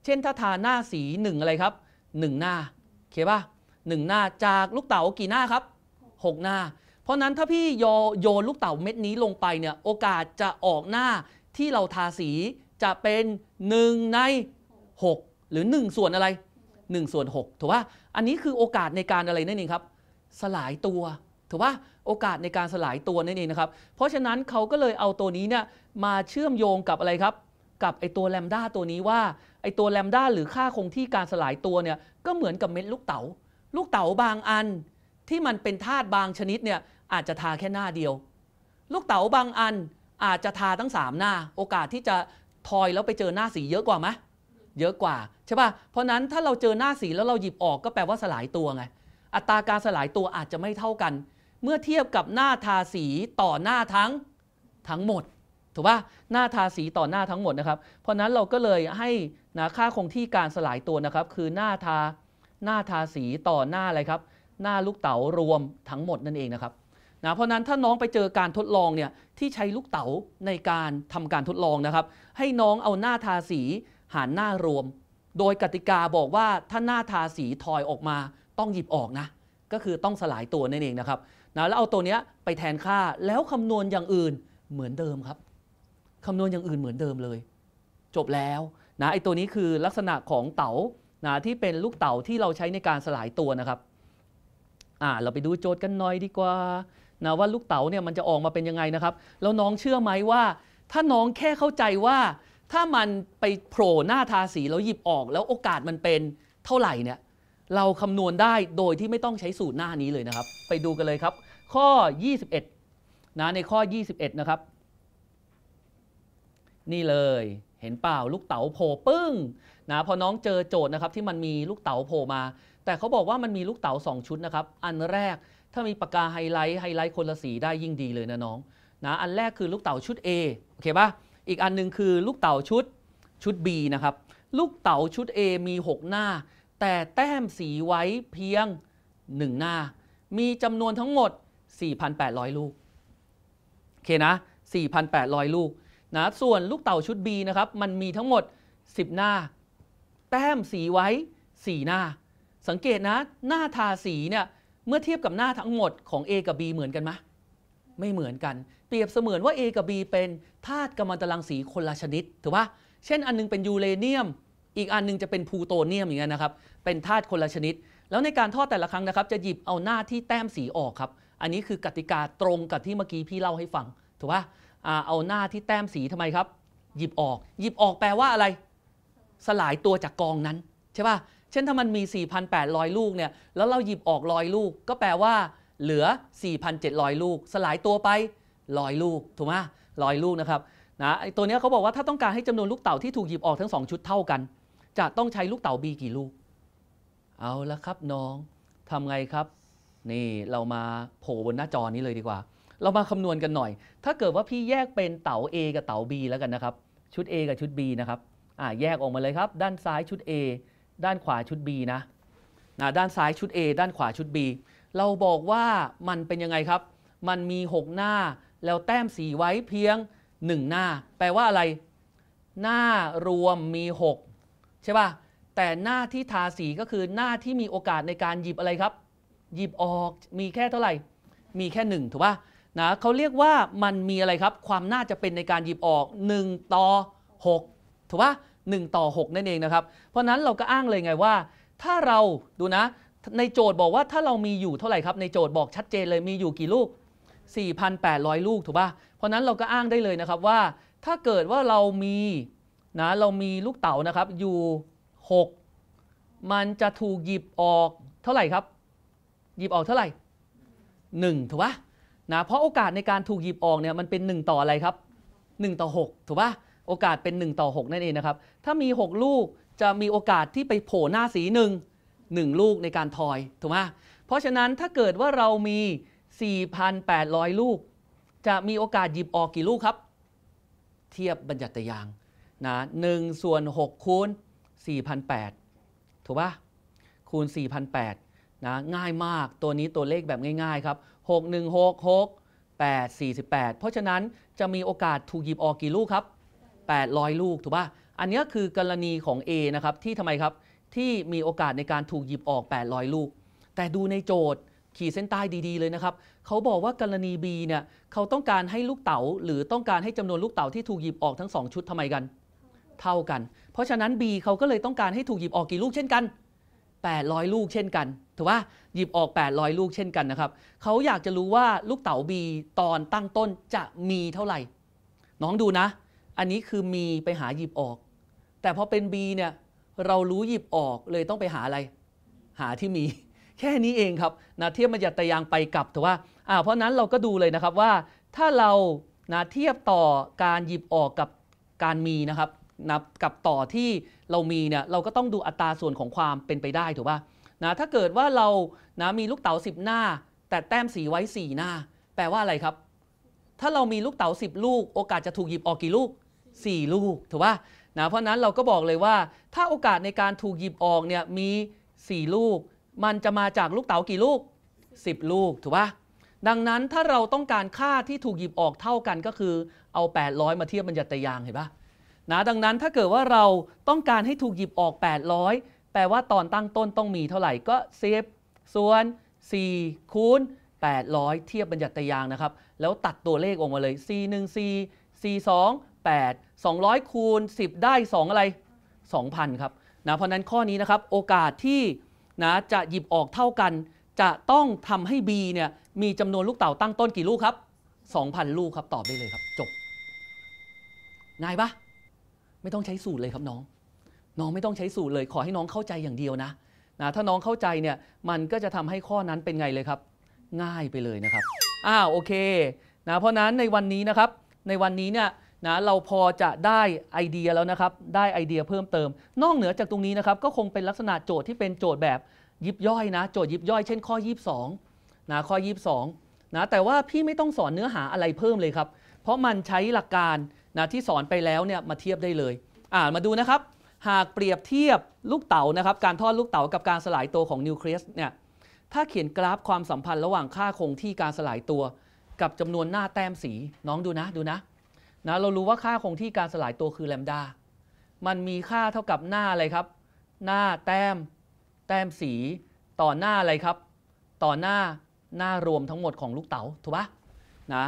เช่น ถ้าทาหน้าสี1อะไรครับ 1 หน้าโอเคปะ่ะหนึ่งหน้าจากลูกเต๋ากี่หน้าครับ 6 หน้า เพราะนั้นถ้าพี่โยนลูกเต๋าเม็ดนี้ลงไปเนี่ย โอกาสจะออกหน้าที่เราทาสีจะเป็น 1 ใน 6 หรือ 1 ส่วนอะไร 1 ส่วน 6ถูกป่ะอันนี้คือโอกาสในการอะไรนั่นเองครับ สลายตัวถูกป่ะโอกาสในการสลายตัวนั่นเองนะครับ เพราะฉะนั้นเขาก็เลยเอาตัวนี้เนี่ยมาเชื่อมโยงกับอะไรครับ กับไอตัวแลมด้าตัวนี้ว่าไอตัวแลมด้าหรือค่าคงที่การสลายตัวเนี่ย ก็เหมือนกับเม็ดลูกเต๋าลูกเต๋าบางอันที่มันเป็นธาตุบางชนิด เนี่ย อาจจะทาแค่หน้าเดียว ลูกเต๋าบางอันอาจจะทาทั้งสามหน้าโอกาสที่จะ ทอยแล้วไปเจอหน้าสีเยอะกว่าไหมเยอะกว่าใช่ป่ะเพราะนั้นถ้าเราเจอหน้าสีแล้วเราหยิบออกก็แปลว่าสลายตัวไง อัตราการสลายตัวอาจจะไม่เท่ากัน เมื่อเทียบกับหน้าทาสีต่อหน้าทั้งทั้งหมดถูกป่ะหน้าทาสีต่อหน้าทั้งหมดนะครับ เพราะนั้นเราก็เลยให้นะค่าคงที่การสลายตัวนะครับ คือหน้าทาหน้าทาสีต่อหน้าอะไรครับ หน้าลูกเต๋ารวมทั้งหมดนั่นเองนะครับนะเพราะนั้นถ้าน้องไปเจอการทดลองเนี่ยที่ใช้ลูกเต๋าในการทำการทดลองนะครับ ให้น้องเอาหน้าทาสีหารหน้ารวม โดยกติกาบอกว่าถ้าหน้าทาสีทอยออกมาต้องหยิบออกนะก็คือต้องสลายตัวนั่นเองนะครับนะแล้วเอาตัวเนี้ยไปแทนค่าแล้วคำนวณอย่างอื่นเหมือนเดิมครับคำนวณอย่างอื่นเหมือนเดิมเลย จบแล้วนะไอตัวนี้คือลักษณะของเต๋านะที่เป็นลูกเต่าที่เราใช้ในการสลายตัวนะครับอ่าเราไปดูโจทย์กันหน่อยดีกว่านะว่าลูกเต๋าเนี่ยมันจะออกมาเป็นยังไงนะครับแล้วน้องเชื่อไหมว่า ถ้าน้องแค่เข้าใจว่า ถ้ามันไปโผล่หน้าทาสีแล้วหยิบออก แล้วโอกาสมันเป็นเท่าไหร่เนี่ยเราคำนวณได้โดยที่ไม่ต้องใช้สูตรหน้านี้เลยนะครับ ไปดูกันเลยครับ ข้อ 21 นะในข้อ 21 นะครับ นี่เลยเห็นเปล่าลูกเต๋าโผล่ปึ้งนะพอน้องเจอโจทย์นะครับที่มันมีลูกเต๋าโผล่มา แต่เขาบอกว่ามันมีลูกเต๋า2 ชุดนะครับ อันแรกถ้ามีปากกาไฮไลท์ไฮไลท์คนละสีได้ยิ่งดีเลยนะน้องนะอันแรกคือลูกเต๋าชุด A โอเคปะ่ะอีกอันนึงคือลูกเต๋าชุดชุด B นะครับลูกเต๋าชุด A มี 6 หน้า แต่แต้มสีไว้เพียง 1 หน้า มีจำนวนทั้งหมด 4,800 ลูกโอเคนะ 4,800 ลูกนะส่วนลูกเต๋าชุด B นะครับมันมีทั้งหมด 10 หน้าแต้มสีไว้สีหน้า สังเกตนะ หน้าทาสีเนี่ยเมื่อเทียบกับหน้าทั้งหมดของ A กับ B เหมือนกันไหมไม่เหมือนกัน เปรียบเสมือนว่า A กับ B เป็นธาตุกัมมันตรังสีคนละชนิดถูกปะเช่นอันนึงเป็นยูเรเนียม อีกอันนึงจะเป็นพูโตเนียมอย่างเงี้ยนะครับ เป็นธาตุคนละชนิด แล้วในการทอดแต่ละครั้งนะครับ จะหยิบเอาหน้าที่แต้มสีออกครับ อันนี้คือกติกาตรงกับที่เมื่อกี้พี่เล่าให้ฟังถูกปะเอาหน้าที่แต้มสีทำไมครับ หยิบออกหยิบออกแปลว่าอะไรสลายตัวจากกองนั้นใช่ป่ะ เช่นถ้ามันมี 4,800 ลูกเนี่ย แล้วเราหยิบออกร้อยลูก ก็แปลว่าเหลือ 4,700 ลูก สลายตัวไปร้อยลูกถูกไหมร้อยลูกนะครับนะไอตัวนี้เขาบอกว่าถ้าต้องการให้จำนวนลูกเต่าที่ถูกหยิบออกทั้ง 2 ชุดเท่ากัน จะต้องใช้ลูกเต่า B กี่ลูก เอาละครับน้อง ทำไงครับ นี่เรามาโผล่บนหน้าจอนี้เลยดีกว่า เรามาคำนวณกันหน่อย ถ้าเกิดว่าพี่แยกเป็นเต่า A กับเต่า B แล้วกันนะครับ ชุด A กับชุด B นะครับอ่าแยกออกมาเลยครับ ด้านซ้ายชุด A ด้านขวาชุด B นะนะด้านซ้ายชุด A ด้านขวาชุด B เราบอกว่ามันเป็นยังไงครับ มันมี 6 หน้า แล้วแต้มสีไว้เพียง 1 หน้า แปลว่าอะไร หน้ารวมมี6ใช่ป่ะแต่หน้าที่ทาสีก็คือหน้าที่มีโอกาสในการหยิบอะไรครับ หยิบออกมีแค่เท่าไหร่ มีแค่ 1ถูกป่ะนะเขาเรียกว่ามันมีอะไรครับ ความน่าจะเป็นในการหยิบออก 1 ต่อ 6ถูหนึ่ง1ต่อ6นั่นเองนะครับ เพราะนั้นเราก็อ้างเลยไงว่า ถ้าเราดูนะ ในโจทย์บอกว่าถ้าเรามีอยู่เท่าไหร่ครับ ในโจทย์บอกชัดเจนเลยมีอยู่กี่ลูก 4,800 ลูกถูกป่ะเพราะนั้นเราก็อ้างได้เลยนะครับว่า ถ้าเกิดว่าเรามีนะเรามีลูกเต๋านะครับ อยู่ 6 มันจะถูกหยิบออกเท่าไหร่ครับหยิบออกเท่าไหร่ 1ถูกป่ะนะเพราะโอกาสในการถูกหยิบออกเนี่ยมันเป็น1ต่ออะไรครับ1ต่อ6ถูกป่ะโอกาสเป็น 1 ต่อ 6 นั่นเองนะครับ ถ้ามี 6 ลูกจะมีโอกาสที่ไปโผล่หน้าสีหนึ่งหนึ่งลูกในการทอย ถูกไหม เพราะฉะนั้นถ้าเกิดว่าเรามี 4,800 ลูก จะมีโอกาสหยิบออกกี่ลูกครับ เทียบบัญญัติยางนะหนึ่งส่วน 6คูณ4,800 ถูกปะคูณ4,800นะง่ายมากตัวนี้ตัวเลขแบบง่ายๆครับ 6 1 6 6 8 48 เพราะฉะนั้นจะมีโอกาสถูกหยิบออกกี่ลูกครับ800 ลูกถูกป่ะ อันนี้คือกรณีของ A นะครับ ที่ทำไมครับ ที่มีโอกาสในการถูกหยิบออก 800 ลูก แต่ดูในโจทย์ขีดเส้นใต้ดี ๆ เลยนะครับ เขาบอกว่ากรณี B เนี่ยเขาต้องการให้ลูกเต๋าหรือต้องการให้จำนวนลูกเต๋าที่ถูกหยิบออกทั้ง2ชุดทำไมกันเท่ากัน เพราะฉะนั้น B เขาก็เลยต้องการให้ถูกหยิบออกกี่ลูกเช่นกัน 800 ลูกเช่นกันถือว่าหยิบออก 800 ลูกเช่นกันนะครับเขาอยากจะรู้ว่าลูกเต๋า B ตอนตั้งต้นจะมีเท่าไหร่น้องดูนะอันนี้คือมีไปหาหยิบออก แต่พอเป็น B เนี่ย เรารู้หยิบออกเลยต้องไปหาอะไร หาที่มี แค่นี้เองครับนะเทียบมันจะตะยางไปกลับแต่ว่าอ่า เพราะนั้นเราก็ดูเลยนะครับว่า ถ้าเรานะเทียบต่อการหยิบออกกับการมีนะครับนะกับต่อที่เรามีเนี่ย เราก็ต้องดูอัตราส่วนของความเป็นไปได้ถูกป่ะนะถ้าเกิดว่าเรานะมีลูกเต๋า10หน้า แต่แต้มสีไว้4หน้า แปลว่าอะไรครับ ถ้าเรามีลูกเต๋า10ลูก โอกาสจะถูกหยิบออกกี่ลูก4 ลูกถูกป่ะนะเพราะนั้นเราก็บอกเลยว่าถ้าโอกาสในการถูกหยิบออกเนี่ยมี 4 ลูก มันจะมาจากลูกเต๋ากี่ลูก 10 ลูกถูกป่ะ ดังนั้นถ้าเราต้องการค่าที่ถูกหยิบออกเท่ากันก็คือเอา800มาเทียบบัญญัติยางเห็นป่ะนะดังนั้นถ้าเกิดว่าเราต้องการให้ถูกหยิบออก 800 แปลว่าตอนตั้งต้นต้องมีเท่าไหร่ก็10ส่วน4คูณ800 เทียบบัญญัติยางนะครับ แล้วตัดตัวเลขออกมาเลย4 1 4 4 2 8 200คูณ10 ได้ 2 อะไร 2,000 ครับนะเพราะนั้นข้อนี้นะครับโอกาสที่นะจะหยิบออกเท่ากัน จะต้องทำให้ B เนี่ย มีจำนวนลูกเต่าตั้งต้นกี่ลูกครับ 2,000 ลูกครับตอบได้เลยครับ จบง่ายปะไม่ต้องใช้สูตรเลยครับน้องน้องไม่ต้องใช้สูตรเลยขอให้น้องเข้าใจอย่างเดียวนะนะถ้าน้องเข้าใจเนี่ยมันก็จะทำให้ข้อนั้นเป็นไงเลยครับ ง่ายไปเลยนะครับ อ้าวโอเคนะ เพราะนั้นในวันนี้นะครับในวันนี้เนี่ยนะเราพอจะได้ไอเดียแล้วนะครับ ได้ไอเดียเพิ่มเติม นอกเหนือจากตรงนี้นะครับ ก็คงเป็นลักษณะโจทย์ที่เป็นโจทย์แบบยิบย่อยนะ โจทย์ยิบย่อย เช่นข้อ22นะข้อ22นะ แต่ว่าพี่ไม่ต้องสอนเนื้อหาอะไรเพิ่มเลยครับ เพราะมันใช้หลักการนะที่สอนไปแล้วเนี่ยมาเทียบได้เลยอ่ามาดูนะครับ หากเปรียบเทียบลูกเต๋านะครับ การทอดลูกเต๋ากับการสลายตัวของนิวเคลียสเนี่ย ถ้าเขียนกราฟความสัมพันธ์ ระหว่างค่าคงที่การสลายตัว กับจำนวนหน้าแต้มสีน้องดูนะ ดูนะนะเรารู้ว่าค่าคงที่การสลายตัวคือแลมดา มันมีค่าเท่ากับหน้าอะไรครับ หน้าแต้มแต้มสีต่อหน้าอะไรครับ ต่อหน้าหน้ารวมทั้งหมดของลูกเต๋าถูกปะนะ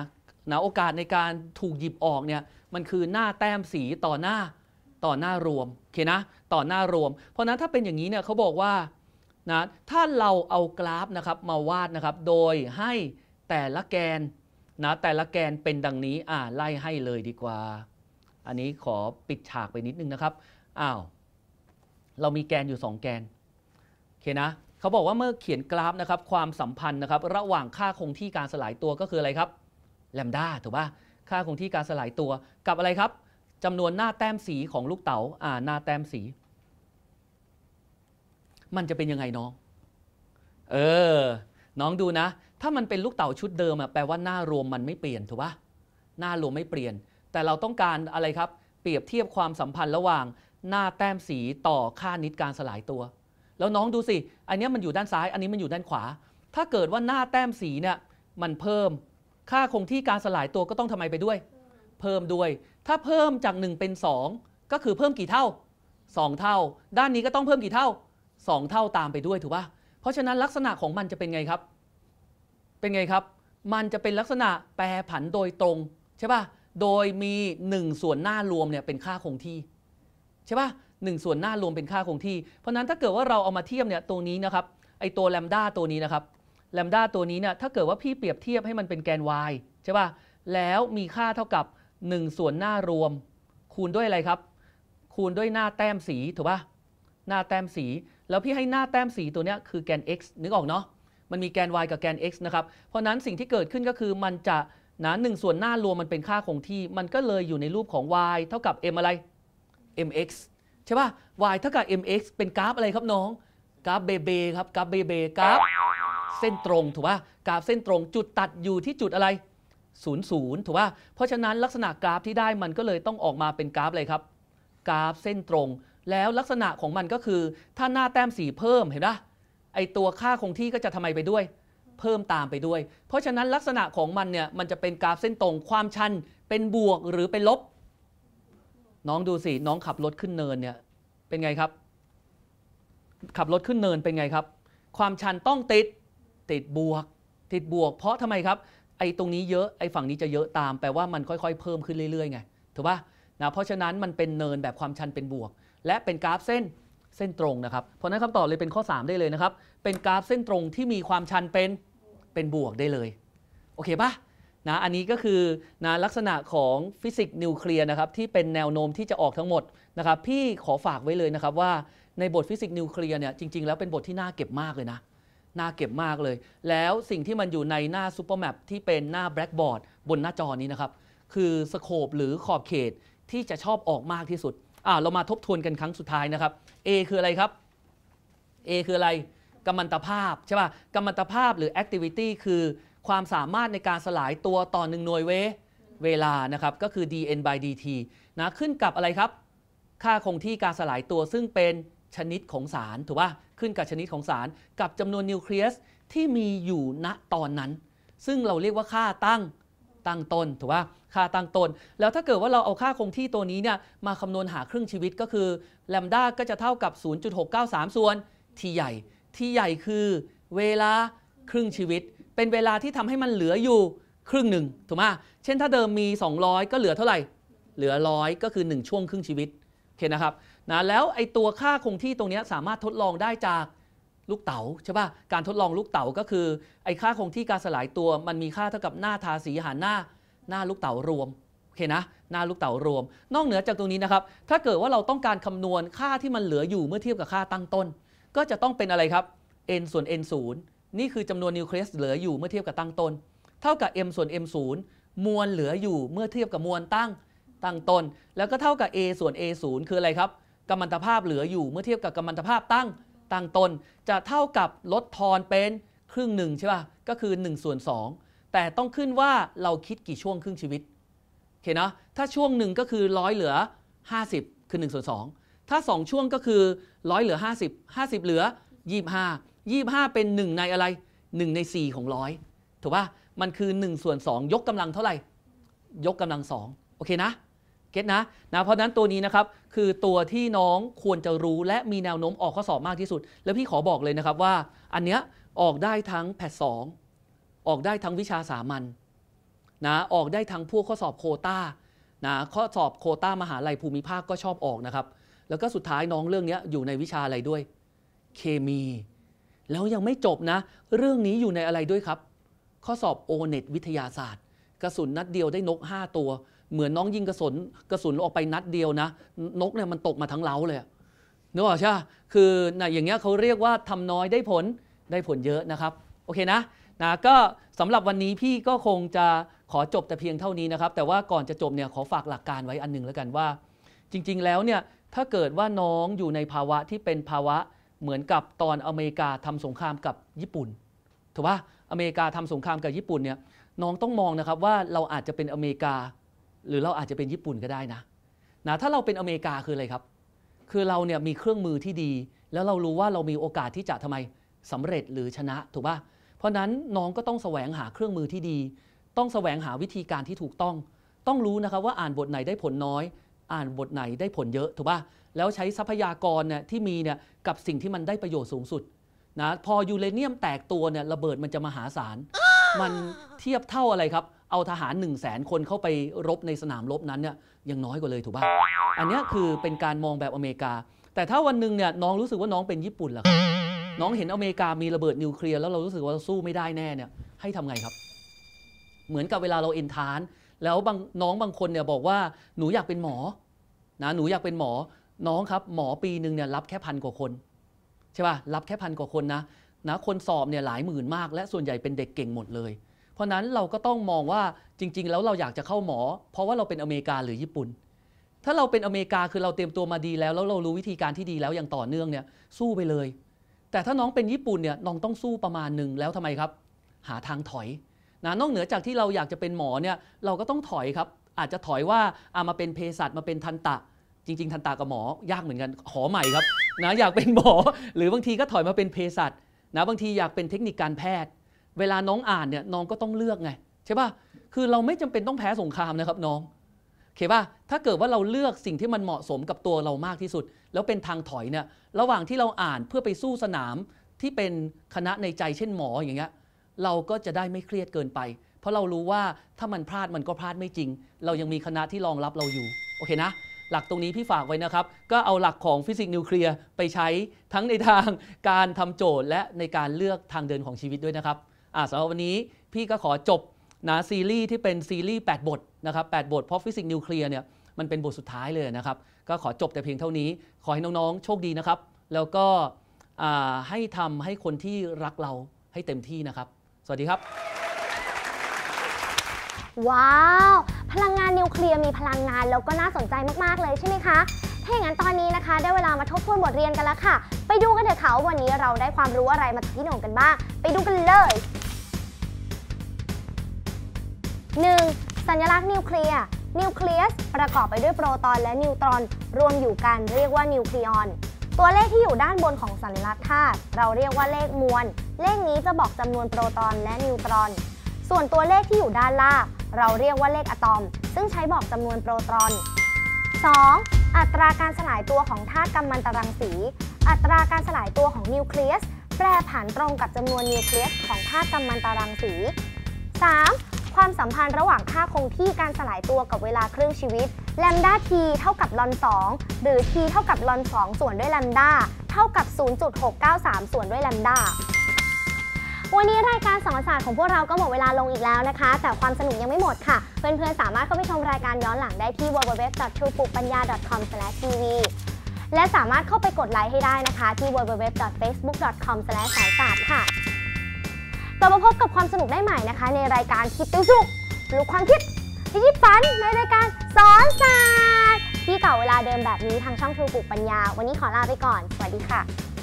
นะโอกาสในการถูกหยิบออกเนี่ยมันคือหน้าแต้มสีต่อหน้า ต่อหน้ารวมโอเคนะต่อหน้ารวม เพราะนั้นถ้าเป็นอย่างนี้เนี่ยเขาบอกว่านะถ้าเราเอากราฟนะครับมาวาดนะครับ โดยให้แต่ละแกนนะแต่ละแกนเป็นดังนี้ อ่า ไล่ให้เลยดีกว่า อันนี้ขอปิดฉากไปนิดนึงนะครับอ้าวเรามีแกนอยู่ 2 แกนโอเคนะเขาบอกว่าเมื่อเขียนกราฟนะครับ ความสัมพันธ์นะครับ ระหว่างค่าคงที่การสลายตัวก็คืออะไรครับ แลมด้าถูกป่ะค่าคงที่การสลายตัวกับอะไรครับจำนวนหน้าแต้มสีของลูกเตา๋า อ่า หน้าแต้มสี มันจะเป็นยังไงน้อง เออน้องดูนะถ้ามันเป็นลูกเต๋าชุดเดิมอะแปลว่าหน้ารวมมันไม่เปลี่ยนถูกปะหน้ารวมไม่เปลี่ยน แต่เราต้องการอะไรครับ เปรียบเทียบความสัมพันธ์ระหว่างหน้าแต้มสีต่อค่านิดการสลายตัว แล้วน้องดูสิ อันนี้มันอยู่ด้านซ้ายอันนี้มันอยู่ด้านขวา ถ้าเกิดว่าหน้าแต้มสีเนี่ยมันเพิ่ม ค่าคงที่การสลายตัวก็ต้องทำไมไปด้วย เพิ่มด้วย ถ้าเพิ่มจาก1เป็น 2 ก็คือเพิ่มกี่เท่า2เท่าด้านนี้ก็ต้องเพิ่มกี่เท่า 2 เท่าตามไปด้วยถูกปะเพราะฉะนั้นลักษณะของมันจะเป็นไงครับเป็นไงครับ มันจะเป็นลักษณะแปรผันโดยตรงใช่ป่ะ โดยมี 1 ส่วนหน้ารวมเนี่ยเป็นค่าคงที่ใช่ป่ะหส่วนหน้ารวมเป็นค่าคงที่ เพราะนั้นถ้าเกิดว่าเราเอามาเทียบเนี่ยตัวนี้นะครับ ไอตัวแลมด้าตัวนี้นะครับ แลมด้าตัวนี้เนี่ยถ้าเกิดว่าพี่เปรียบเทียบให้มันเป็นแกน y ใช่ป่ะ แล้วมีค่าเท่ากับ 1 ส่วนหน้ารวม คูณด้วยอะไรครับ คูณด้วยหน้าแต้มสีถูกป่ะ หน้าแต้มสี แล้วพี่ให้หน้าแต้มสีตัวเนี้ยคือแกน x นึกออกเนาะมันมีแกน y กับแกน x นะครับ เพราะนั้นสิ่งที่เกิดขึ้นก็คือ มันจะนะหนึ่งส่วนหน้ารวมมันเป็นค่าคงที่ มันก็เลยอยู่ในรูปของ y เท่ากับ m อะไร mx ใช่ป่ะ y เท่ากับ mx เป็นกราฟอะไรครับน้อง กราฟเบเบครับ กราฟเบเบกราฟเส้นตรงถูกป่ะกราฟเส้นตรงจุดตัดอยู่ที่จุดอะไร 00 ถูกป่ะเพราะฉะนั้นลักษณะกราฟที่ได้มันก็เลยต้องออกมาเป็นกราฟอะไรครับ กราฟเส้นตรง แล้วลักษณะของมันก็คือ ถ้าหน้าแต้มสีเพิ่มเห็นป่ะไอตัวค่าคงที่ก็จะทำไมไปด้วย เพิ่มตามไปด้วย เพราะฉะนั้นลักษณะของมันเนี่ยมันจะเป็นกราฟเส้นตรงความชันเป็นบวกหรือเป็นลบน้องดูสิน้องขับรถขึ้นเนินเนี่ยเป็นไงครับ ขับรถขึ้นเนินเป็นไงครับ ความชันต้องติด ติดบวก ติดบวก เพราะทำไมครับไอ้ตรงนี้เยอะไอ้ฝั่งนี้จะเยอะตามแปลว่ามันค่อยๆ เพิ่มขึ้นเรื่อยๆไงถูกป่ะนะเพราะฉะนั้นมันเป็นเนินแบบความชันเป็นบวก และเป็นกราฟเส้นเส้นตรงนะครับ เพราะนั้นคำตอบเลยเป็นข้อ 3 ได้เลยนะครับ เป็นกราฟเส้นตรงที่มีความชันเป็น เป็นบวกได้เลย โอเคปะนะ อันนี้ก็คือนะลักษณะของฟิสิกส์นิวเคลียร์นะครับที่เป็นแนวโน้มที่จะออกทั้งหมดนะครับพี่ขอฝากไว้เลยนะครับว่าในบทฟิสิกส์นิวเคลียร์เนี่ยจริง ๆแล้วเป็นบทที่น่าเก็บมากเลยนะน่าเก็บมากเลย แล้วสิ่งที่มันอยู่ในหน้าซูเปอร์แมปที่เป็นหน้าแบล็กบอร์ดบนหน้าจอนี้นะครับคือสโคปหรือขอบเขตที่จะชอบออกมากที่สุดอ่าเรามาทบทวนกันครั้งสุดท้ายนะครับ A คืออะไรครับ A คืออะไรกัมมันตภาพใช่ป่ะกัมมันตภาพหรือ activity คือความสามารถในการสลายตัวต่อหนึ่งหน่วยเวเวลา นะครับ ก็คือ dn by dt นะ ขึ้นกับอะไรครับ ค่าคงที่การสลายตัวซึ่งเป็นชนิดของสารถูกป่ะ ขึ้นกับชนิดของสาร กับจำนวนนิวเคลียสที่มีอยู่ณตอนนั้น ซึ่งเราเรียกว่าค่าตั้งตั้งต้นถูกป่ะค่าตั้งต้นแล้วถ้าเกิดว่าเราเอาค่าคงที่ตัวนี้เนี่ยมาคำนวณหาครึ่งชีวิตก็คือแลมด้าก็จะเท่ากับ 0.693ส่วนทีใหญ่ทีใหญ่คือ เวลาครึ่งชีวิต เป็นเวลาที่ทำให้มันเหลืออยู่ครึ่งหนึ่งถูกไหมเช่นถ้าเดิมมี 200 ก็เหลือเท่าไหร่เหลือร้อยก็คือ1ช่วงครึ่งชีวิตโอเคนะครับนะแล้วไอตัวค่าคงที่ตรงนี้สามารถทดลองได้จากลูกเต๋าใช่ป่ะ การทดลองลูกเต๋าก็คือ ไอ้ค่าคงที่การสลายตัว มันมีค่าเท่ากับหน้าทาสีหารหน้า หน้าลูกเต๋ารวมโอเคนะหน้าลูกเต๋ารวมนอกเหนือจากตรงนี้นะครับถ้าเกิดว่าเราต้องการคำนวณค่าที่มันเหลืออยู่เมื่อเทียบกับค่าตั้งต้น ก็จะต้องเป็นอะไรครับ n ส่วน n 0 นี่คือจำนวนนิวเคลียสเหลืออยู่เมื่อเทียบกับตั้งต้น เท่ากับ m ส่วน m 0มวลเหลืออยู่เมื่อเทียบกับมวลตั้งตั้งต้น แล้วก็เท่ากับ a ส่วน a 0คืออะไรครับกัมมันตภาพเหลืออยู่เมื่อเทียบกับกัมมันตภาพตั้งตั้งต้นจะเท่ากับลดทอนเป็นครึ่งหนึ่งใช่ป่ะ ก็คือ 1 ส่วน 2 แต่ต้องขึ้นว่าเราคิดกี่ช่วงครึ่งชีวิตโอเคนะ ถ้าช่วงหนึ่งก็คือร้อยเหลือ 50 คือ1ส่วน2 ถ้า 2 ช่วงก็คือร้อยเหลือ 50 50 เหลือ 25 25เป็น 1 ในอะไร 1 ใน 4 ของร้อยถูกป่ะ มันคือ 1 ส่วน 2 ยกกำลังเท่าไหร่ ยกกำลัง2โอเคนะก็ตนะนะเพราะนั้นตัวนี้นะครับคือตัวที่น้องควรจะรู้และมีแนวโน้มออกข้อสอบมากที่สุด แล้วพี่ขอบอกเลยนะครับว่า อันเนี้ยออกได้ทั้งแพทสองออกได้ทั้งวิชาสามัญนะออกได้ทั้งพวกข้อสอบโคตา้านะข้อสอบโคต้ามหาลัยภูมิภาคก็ชอบออกนะครับแล้วก็สุดท้ายน้องเรื่องนี้อยู่ในวิชาอะไรด้วย เคมีแล้วยังไม่จบนะ เรื่องนี้อยู่ในอะไรด้วยครับ ข้อสอบโอเน็ตวิทยาศาสตร์ กระสุนนัดเดียวได้นก 5 ตัวเหมือนน้องยิงกระสุนกระสุนออกไปนัดเดียวนะ นกเนี่ยมันตกมาทั้งเล้าเลยนึกออกใช่ไหมคือนะอย่างเงี้ยเขาเรียกว่าทำน้อยได้ผลได้ผลเยอะนะครับโอเคนะนะ ก็สำหรับวันนี้พี่ก็คงจะขอจบแต่เพียงเท่านี้นะครับแต่ว่าก่อนจะจบเนี่ยขอฝากหลักการไว้อันหนึ่งแล้วกันว่า จริงๆแล้วเนี่ยถ้าเกิดว่าน้องอยู่ในภาวะที่เป็นภาวะเหมือนกับตอนอเมริกาทำสงครามกับญี่ปุ่นถูกปะอเมริกาทำสงครามกับญี่ปุ่นเนี่ยน้องต้องมองนะครับ ว่าเราอาจจะเป็นอเมริกาหรือเราอาจจะเป็นญี่ปุ่นก็ได้นะ นะถ้าเราเป็นอเมริกาคืออะไรครับ คือเราเนี่ยมีเครื่องมือที่ดี แล้วเรารู้ว่าเรามีโอกาสที่จะทำไมสำเร็จหรือชนะ ถูกปะ่ะ เพราะนั้นน้องก็ต้องแสวงหาเครื่องมือที่ดี ต้องแสวงหาวิธีการที่ถูกต้อง ต้องรู้นะครับว่าอ่านบทไหนได้ผลน้อย อ่านบทไหนได้ผลเยอะ ถูกปะ่ะแล้วใช้ทรัพยากรเนี่ยที่มีเนี่ยกับสิ่งที่มันได้ประโยชน์สูงสุดนะพอยูเรเนียมแตกตัวเนี่ย ระเบิดมันจะมหาศาลมันเทียบเท่าอะไรครับเอาทหาร 1 0 0 0 0แสนคนเข้าไปรบในสนามรบนั้นเนี่ยยังน้อยกว่าเลยถูกป่ะอันนี้คือเป็นการมองแบบอเมริกา แต่ถ้าวันหนึ่งเนี่ยน้องรู้สึกว่าน้องเป็นญี่ปุ่นล่ะครับน้องเห็นอเมริกามีระเบิดนิวเคลียร์แล้วเรารู้สึกว่าเราสู้ไม่ได้แน่เนี่ย ให้ทำไงครับ เหมือนกับเวลาเราเอนทาน แล้วบางน้องบางคนเนี่ยบอกว่าหนูอยากเป็นหมอ นะหนูอยากเป็นหมอ น้องครับหมอปีหนึ่งเนี่ยรับแค่พันกว่าคนใช่ป่ะรับแค่พันกว่าคนนะนะคนสอบเนี่ยหลายหมื่นมาก และส่วนใหญ่เป็นเด็กเก่งหมดเลยเพราะนั้นเราก็ต้องมองว่าจริงๆ แล้วเราอยากจะเข้าหมอ เพราะว่าเราเป็นอเมริกาหรือญี่ปุ่น ถ้าเราเป็นอเมริกาคือเราเตรียมตัวมาดีแล้ว แล้วเรารู้วิธีการที่ดีแล้วอย่างต่อเนื่องเนี่ยสู้ไปเลย แต่ถ้าน้องเป็นญี่ปุ่นเนี่ยน้องต้องสู้ประมาณหนึ่งแล้วทำไมครับ หาทางถอยนะนอกเหนือจากที่เราอยากจะเป็นหมอเนี่ยเราก็ต้องถอยครับอาจจะถอยว่าอามาเป็นเภสัชมาเป็นทันตะ จริงๆ ทันตะกับหมอ ยากเหมือนกันขอใหม่ครับนะอยากเป็นหมอ หรือบางทีก็ถอยมาเป็นเภสัชนะบางทีอยากเป็นเทคนิคการแพทย์เวลาน้องอ่านเนี่ยน้องก็ต้องเลือกไงใช่ป่ะ คือเราไม่จำเป็นต้องแพ้สงครามนะครับน้อง เข้าป่ะ ถ้าเกิดว่าเราเลือกสิ่งที่มันเหมาะสมกับตัวเรามากที่สุด แล้วเป็นทางถอยเนี่ย ระหว่างที่เราอ่านเพื่อไปสู้สนามที่เป็นคณะในใจเช่นหมออย่างเงี้ยเราก็จะได้ไม่เครียดเกินไป เพราะเรารู้ว่าถ้ามันพลาดมันก็พลาดไม่จริง เรายังมีคณะที่รองรับเราอยู่โอเคนะหลักตรงนี้พี่ฝากไว้นะครับ ก็เอาหลักของฟิสิกส์นิวเคลียร์ไปใช้ทั้งในทาง การทำโจทย์และในการเลือกทางเดินของชีวิตด้วยนะครับอ่าสำหรับวันนี้พี่ก็ขอจบนะซีรีส์ที่เป็นซีรีส์ 8 บทนะครับ8บทเพราะฟิสิกส์นิวเคลียร์เนี่ย มันเป็นบทสุดท้ายเลยนะครับก็ขอจบแต่เพียงเท่านี้ ขอให้น้องๆ โชคดีนะครับแล้วก็ให้ทำให้คนที่รักเราให้เต็มที่นะครับ สวัสดีครับ ว้าว พลังงานนิวเคลียร์มีพลังงานแล้วก็น่าสนใจมากๆเลย ใช่ไหมคะถ้าอย่างนั้นตอนนี้นะคะ ได้เวลามาทบทวนบทเรียนกันแล้วค่ะ ไปดูกันเถอะค่ะวันนี้เราได้ความรู้อะไรมาจากพี่หนุ่มกันบ้างไปดูกันเลย 1. สัญลักษณ์นิวเคลียร์นิวเคลียสประกอบไปด้วยโปรตอนและนิวตรอนรวมอยู่กันเรียกว่านิวคลีออน ตัวเลขที่อยู่ด้านบนของสัญลักษณ์ธาตุเราเรียกว่าเลขมวล เลขนี้จะบอกจำนวนโปรตอนและนิวตรอน ส่วนตัวเลขที่อยู่ด้านล่างเราเรียกว่าเลขอะตอม ซึ่งใช้บอกจำนวนโปรตอน 2. ออัตราการสลายตัวของธาตุกัมมันตรังสี อัตราการสลายตัวของนิวเคลียสแปรผันตรงกับจำนวนนิวเคลียสของธาตุกัมมันตรังสี 3. ความสัมพันธ์ระหว่างค่าคงที่การสลายตัวกับเวลาครึ่งชีวิตแลมดา t เท่ากับลอน 2 หรือ t เท่ากับลอน 2 ส่วนด้วยแลมดาเท่ากับ 0.693 ส่วนด้วยแลมดาวันนี้รายการสมศาสตร์ของพวกเราก็หมดเวลาลงอีกแล้วนะคะ แต่ความสนุกยังไม่หมดค่ะ เพื่อนๆ สามารถเข้าไปชมรายการย้อนหลังได้ที่ w w w t r u e p u p b a n y a c o m t v และสามารถเข้าไปกดไลค์ให้ได้นะคะที่ www.facebook.com/ สายศาสตร์ค่ะลับมาพบกับความสนุกได้ใหม่นะคะ ในรายการคิดติวสุกปลุกความคิดพิชิตฝันในรายการสอนศาสตร์ที่เก่าเวลาเดิมแบบนี้ทางช่องทูปุปัญญา วันนี้ขอลาไปก่อน สวัสดีค่ะ